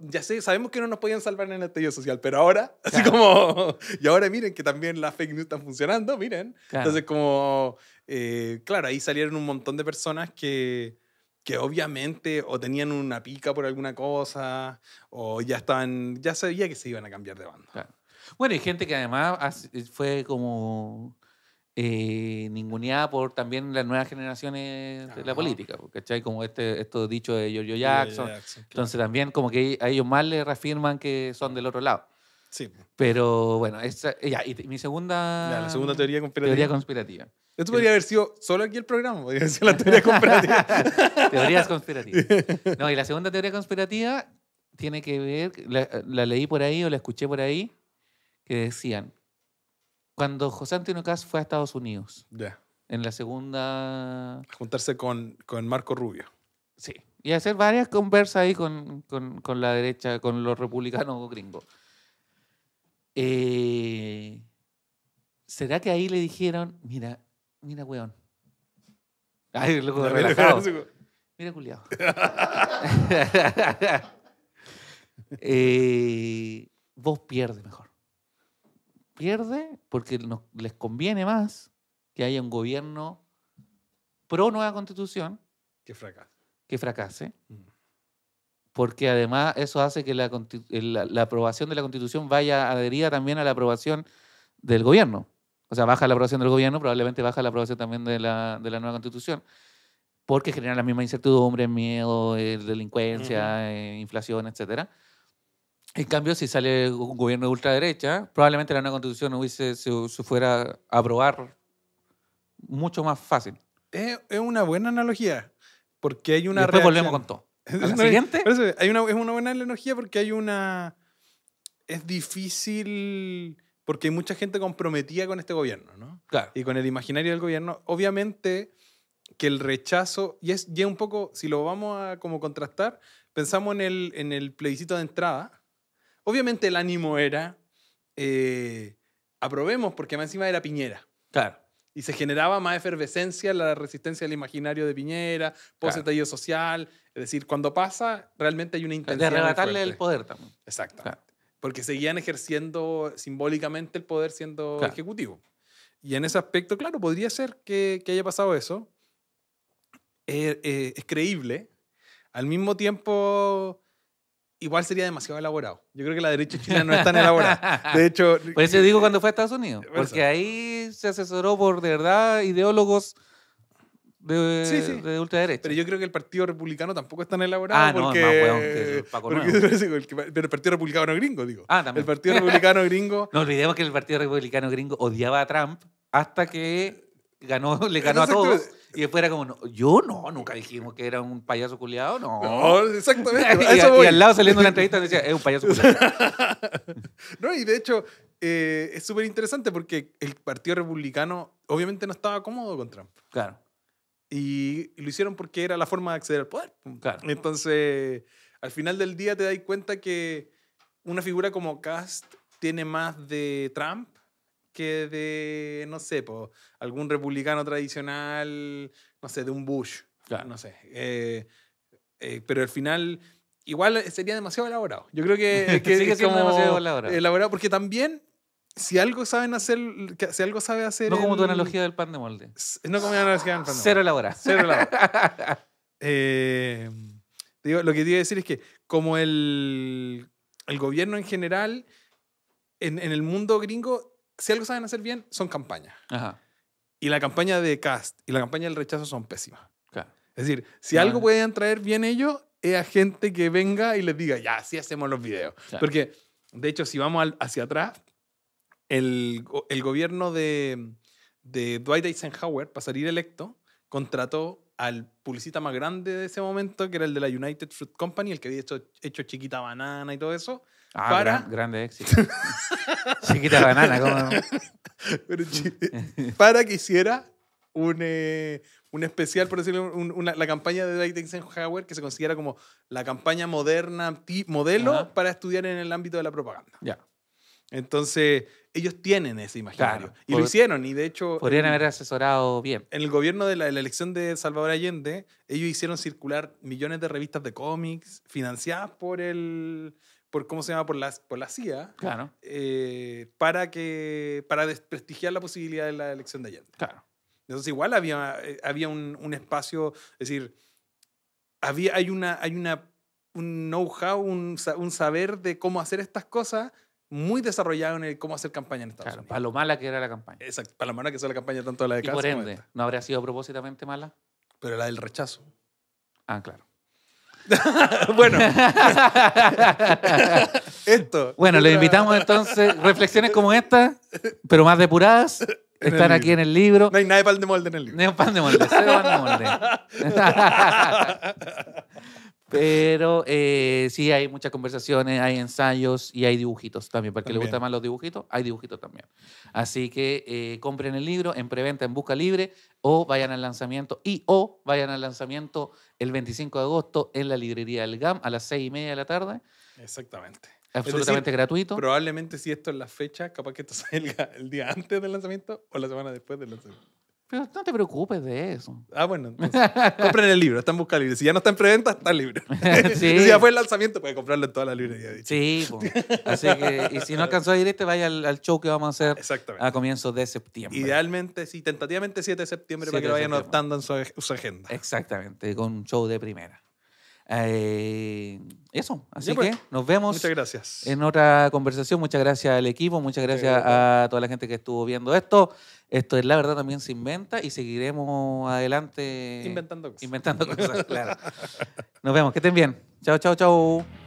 ya sabemos que no nos podían salvar en el estadio social, pero ahora, así como, [LAUGHS] y ahora miren que también la fake news están funcionando, miren. Entonces, como, eh, claro, ahí salieron un montón de personas que que obviamente o tenían una pica por alguna cosa o ya estaban, ya sabía que se iban a cambiar de banda. Bueno, y gente que además fue como eh, ninguneada por también las nuevas generaciones de la política, ¿cachai? Como este, esto dicho de Giorgio Jackson. Entonces también como que a ellos más les reafirman que son del otro lado. Sí. Pero bueno, ya, y mi segunda... teoría conspirativa. Teoría Esto podría haber sido solo aquí el programa, podría ser la teoría conspirativa. [LAUGHS] Teorías conspirativas. [LAUGHS] No, y la segunda teoría conspirativa tiene que ver, la leí por ahí o la escuché por ahí, que decían cuando José Antonio Cast fue a Estados Unidos. Ya. En la segunda. juntarse con, con Marco Rubio. Sí. Y hacer varias conversas ahí con, la derecha, con los republicanos gringos. Eh, ¿Será que ahí le dijeron, mira, mira, weón? Ay, loco, relajado. Mira, culiao. [LAUGHS] [LAUGHS] Eh, vos pierdes mejor pierde porque les conviene más que haya un gobierno pro nueva constitución. Que fracase. Que fracase. Mm. Porque además eso hace que la, la, aprobación de la constitución vaya adherida también a la aprobación del gobierno. O sea, baja la aprobación del gobierno, probablemente baja la aprobación también de la, de la nueva constitución. Porque genera la misma incertidumbre, miedo, eh, delincuencia, eh, inflación, etcétera. En cambio, si sale un gobierno de ultraderecha, probablemente la nueva constitución hubiese, se, fuera a aprobar mucho más fácil. Es, una buena analogía, porque hay una... después volvemos con todo. [LAUGHS] hay una, es una buena analogía porque hay una... Es difícil porque hay mucha gente comprometida con este gobierno, ¿no? Y con el imaginario del gobierno. Obviamente que el rechazo, y es, un poco, si lo vamos a como contrastar, pensamos en el, en el plebiscito de entrada, Obviamente el ánimo era, eh, aprobemos porque más encima era Piñera. Claro. Y se generaba más efervescencia la resistencia al imaginario de Piñera, pose estallido social. Es decir, cuando pasa, realmente hay una intención. De arrebatarle el poder también. Exacto. Porque seguían ejerciendo simbólicamente el poder siendo ejecutivo. Y en ese aspecto, claro, podría ser que, haya pasado eso. Eh, eh, es creíble. Al mismo tiempo, igual sería demasiado elaborado. Yo creo que la derecha china no es tan elaborada. De hecho... [LAUGHS] Por eso digo cuando fue a Estados Unidos, porque ahí se asesoró por, de verdad, ideólogos de, ultraderecha. Pero yo creo que el Partido Republicano tampoco es tan elaborado. Ah, no, Pero el Partido Republicano gringo, digo. Ah, también. El Partido Republicano gringo. [LAUGHS] No olvidemos que el Partido Republicano gringo odiaba a Trump hasta que ganó, le ganó a todos. Y después era como, no, yo no, nunca dijimos que era un payaso culiado, no. exactamente. [LAUGHS] y, al lado saliendo de la entrevista decía, es un payaso culiado. [LAUGHS] no, y de hecho, eh, es súper interesante porque el Partido Republicano obviamente no estaba cómodo con Trump. Claro. Y lo hicieron porque era la forma de acceder al poder. Claro. Entonces, al final del día te das cuenta que una figura como Cast tiene más de Trump que de, no sé, po, algún republicano tradicional, no sé, de un Bush. No sé. Eh, eh, pero al final, igual sería demasiado elaborado. Yo creo que, [LAUGHS] que es demasiado elaborado. Porque también, si algo saben hacer, si algo sabe hacer. No como tu analogía del pan de molde. No como tu analogía del pan de molde. Cero elaborado. Cero elaborado. [LAUGHS] Eh, lo que te iba a decir es que, como el, el gobierno en general, en, en el mundo gringo, si algo saben hacer bien, son campañas. Y la campaña de Cast y la campaña del rechazo son pésimas. Es decir, si algo ah. pueden traer bien ellos, es a gente que venga y les diga, ya, así hacemos los videos. Porque, de hecho, si vamos hacia atrás, el, el gobierno de, Dwight Eisenhower, para salir electo, contrató al publicista más grande de ese momento, que era el de la United Fruit Company, el que había hecho Chiquita Banana y todo eso, Ah, para... grande éxito. [LAUGHS] Chiquita banana, ¿cómo? [LAUGHS] Pero, para que hiciera un, eh, especial, por decirlo, la campaña de Dwight Eisenhower que se considera como la campaña moderna, modelo para estudiar en el ámbito de la propaganda. Ya. Entonces, ellos tienen ese imaginario. y lo hicieron, y de hecho... Podrían haber asesorado bien. En el gobierno de la, elección de Salvador Allende, ellos hicieron circular millones de revistas de cómics financiadas por el, por cómo se llama por la, por la CIA claro. Eh, para que para desprestigiar la posibilidad de la elección de Allende. Claro. Entonces igual había, eh, había un, un espacio, es decir, había, hay, una, hay una, un know-how, un, un, saber de cómo hacer estas cosas muy desarrollado en el cómo hacer campaña en Estados claro, Unidos. Para lo mala que era la campaña. Exacto, para lo mala que fue la campaña tanto la de Y por ende, ¿no habría sido propósitamente mala? Pero la del rechazo. Ah, claro. [LAUGHS] bueno. [LAUGHS] Esto. Bueno, les invitamos entonces. Reflexiones como esta, pero más depuradas, estar están aquí en el libro. No hay nada de pan de molde en el libro. No hay pan de molde, cero pan de molde. [LAUGHS] Pero eh, sí, hay muchas conversaciones, eh, hay ensayos y hay dibujitos también. Para que le gustan más los dibujitos, hay dibujitos también. Así que eh, compren el libro en preventa en Busca Libre o vayan al lanzamiento y o vayan al lanzamiento el 25 de agosto en la librería del GAM a las 6 y media de la tarde. Exactamente. Absolutamente gratuito. Probablemente si esto es la fecha, capaz que esto [LAUGHS] salga el día antes del lanzamiento o la semana después del lanzamiento. Pero no te preocupes de eso. Ah, bueno, entonces, compren el libro, están en busca libro Si ya no está en preventa, está libre. [LAUGHS] sí. Si ya fue el lanzamiento, puede comprarlo en toda la librería. Sí, así que, y si no alcanzó a ir este, vaya al, show que vamos a hacer a comienzos de septiembre. Idealmente, sí, tentativamente 7 de septiembre para que lo vayan adoptando en su, agenda. Exactamente, con un show de primera. Eh, eso, así pues. que nos vemos. Muchas gracias. En otra conversación, muchas gracias al equipo, muchas gracias a toda la gente que estuvo viendo esto. Esto es la verdad también se inventa y seguiremos adelante. Inventando cosas. Inventando Nos vemos, que estén bien. Chao, chao, chao.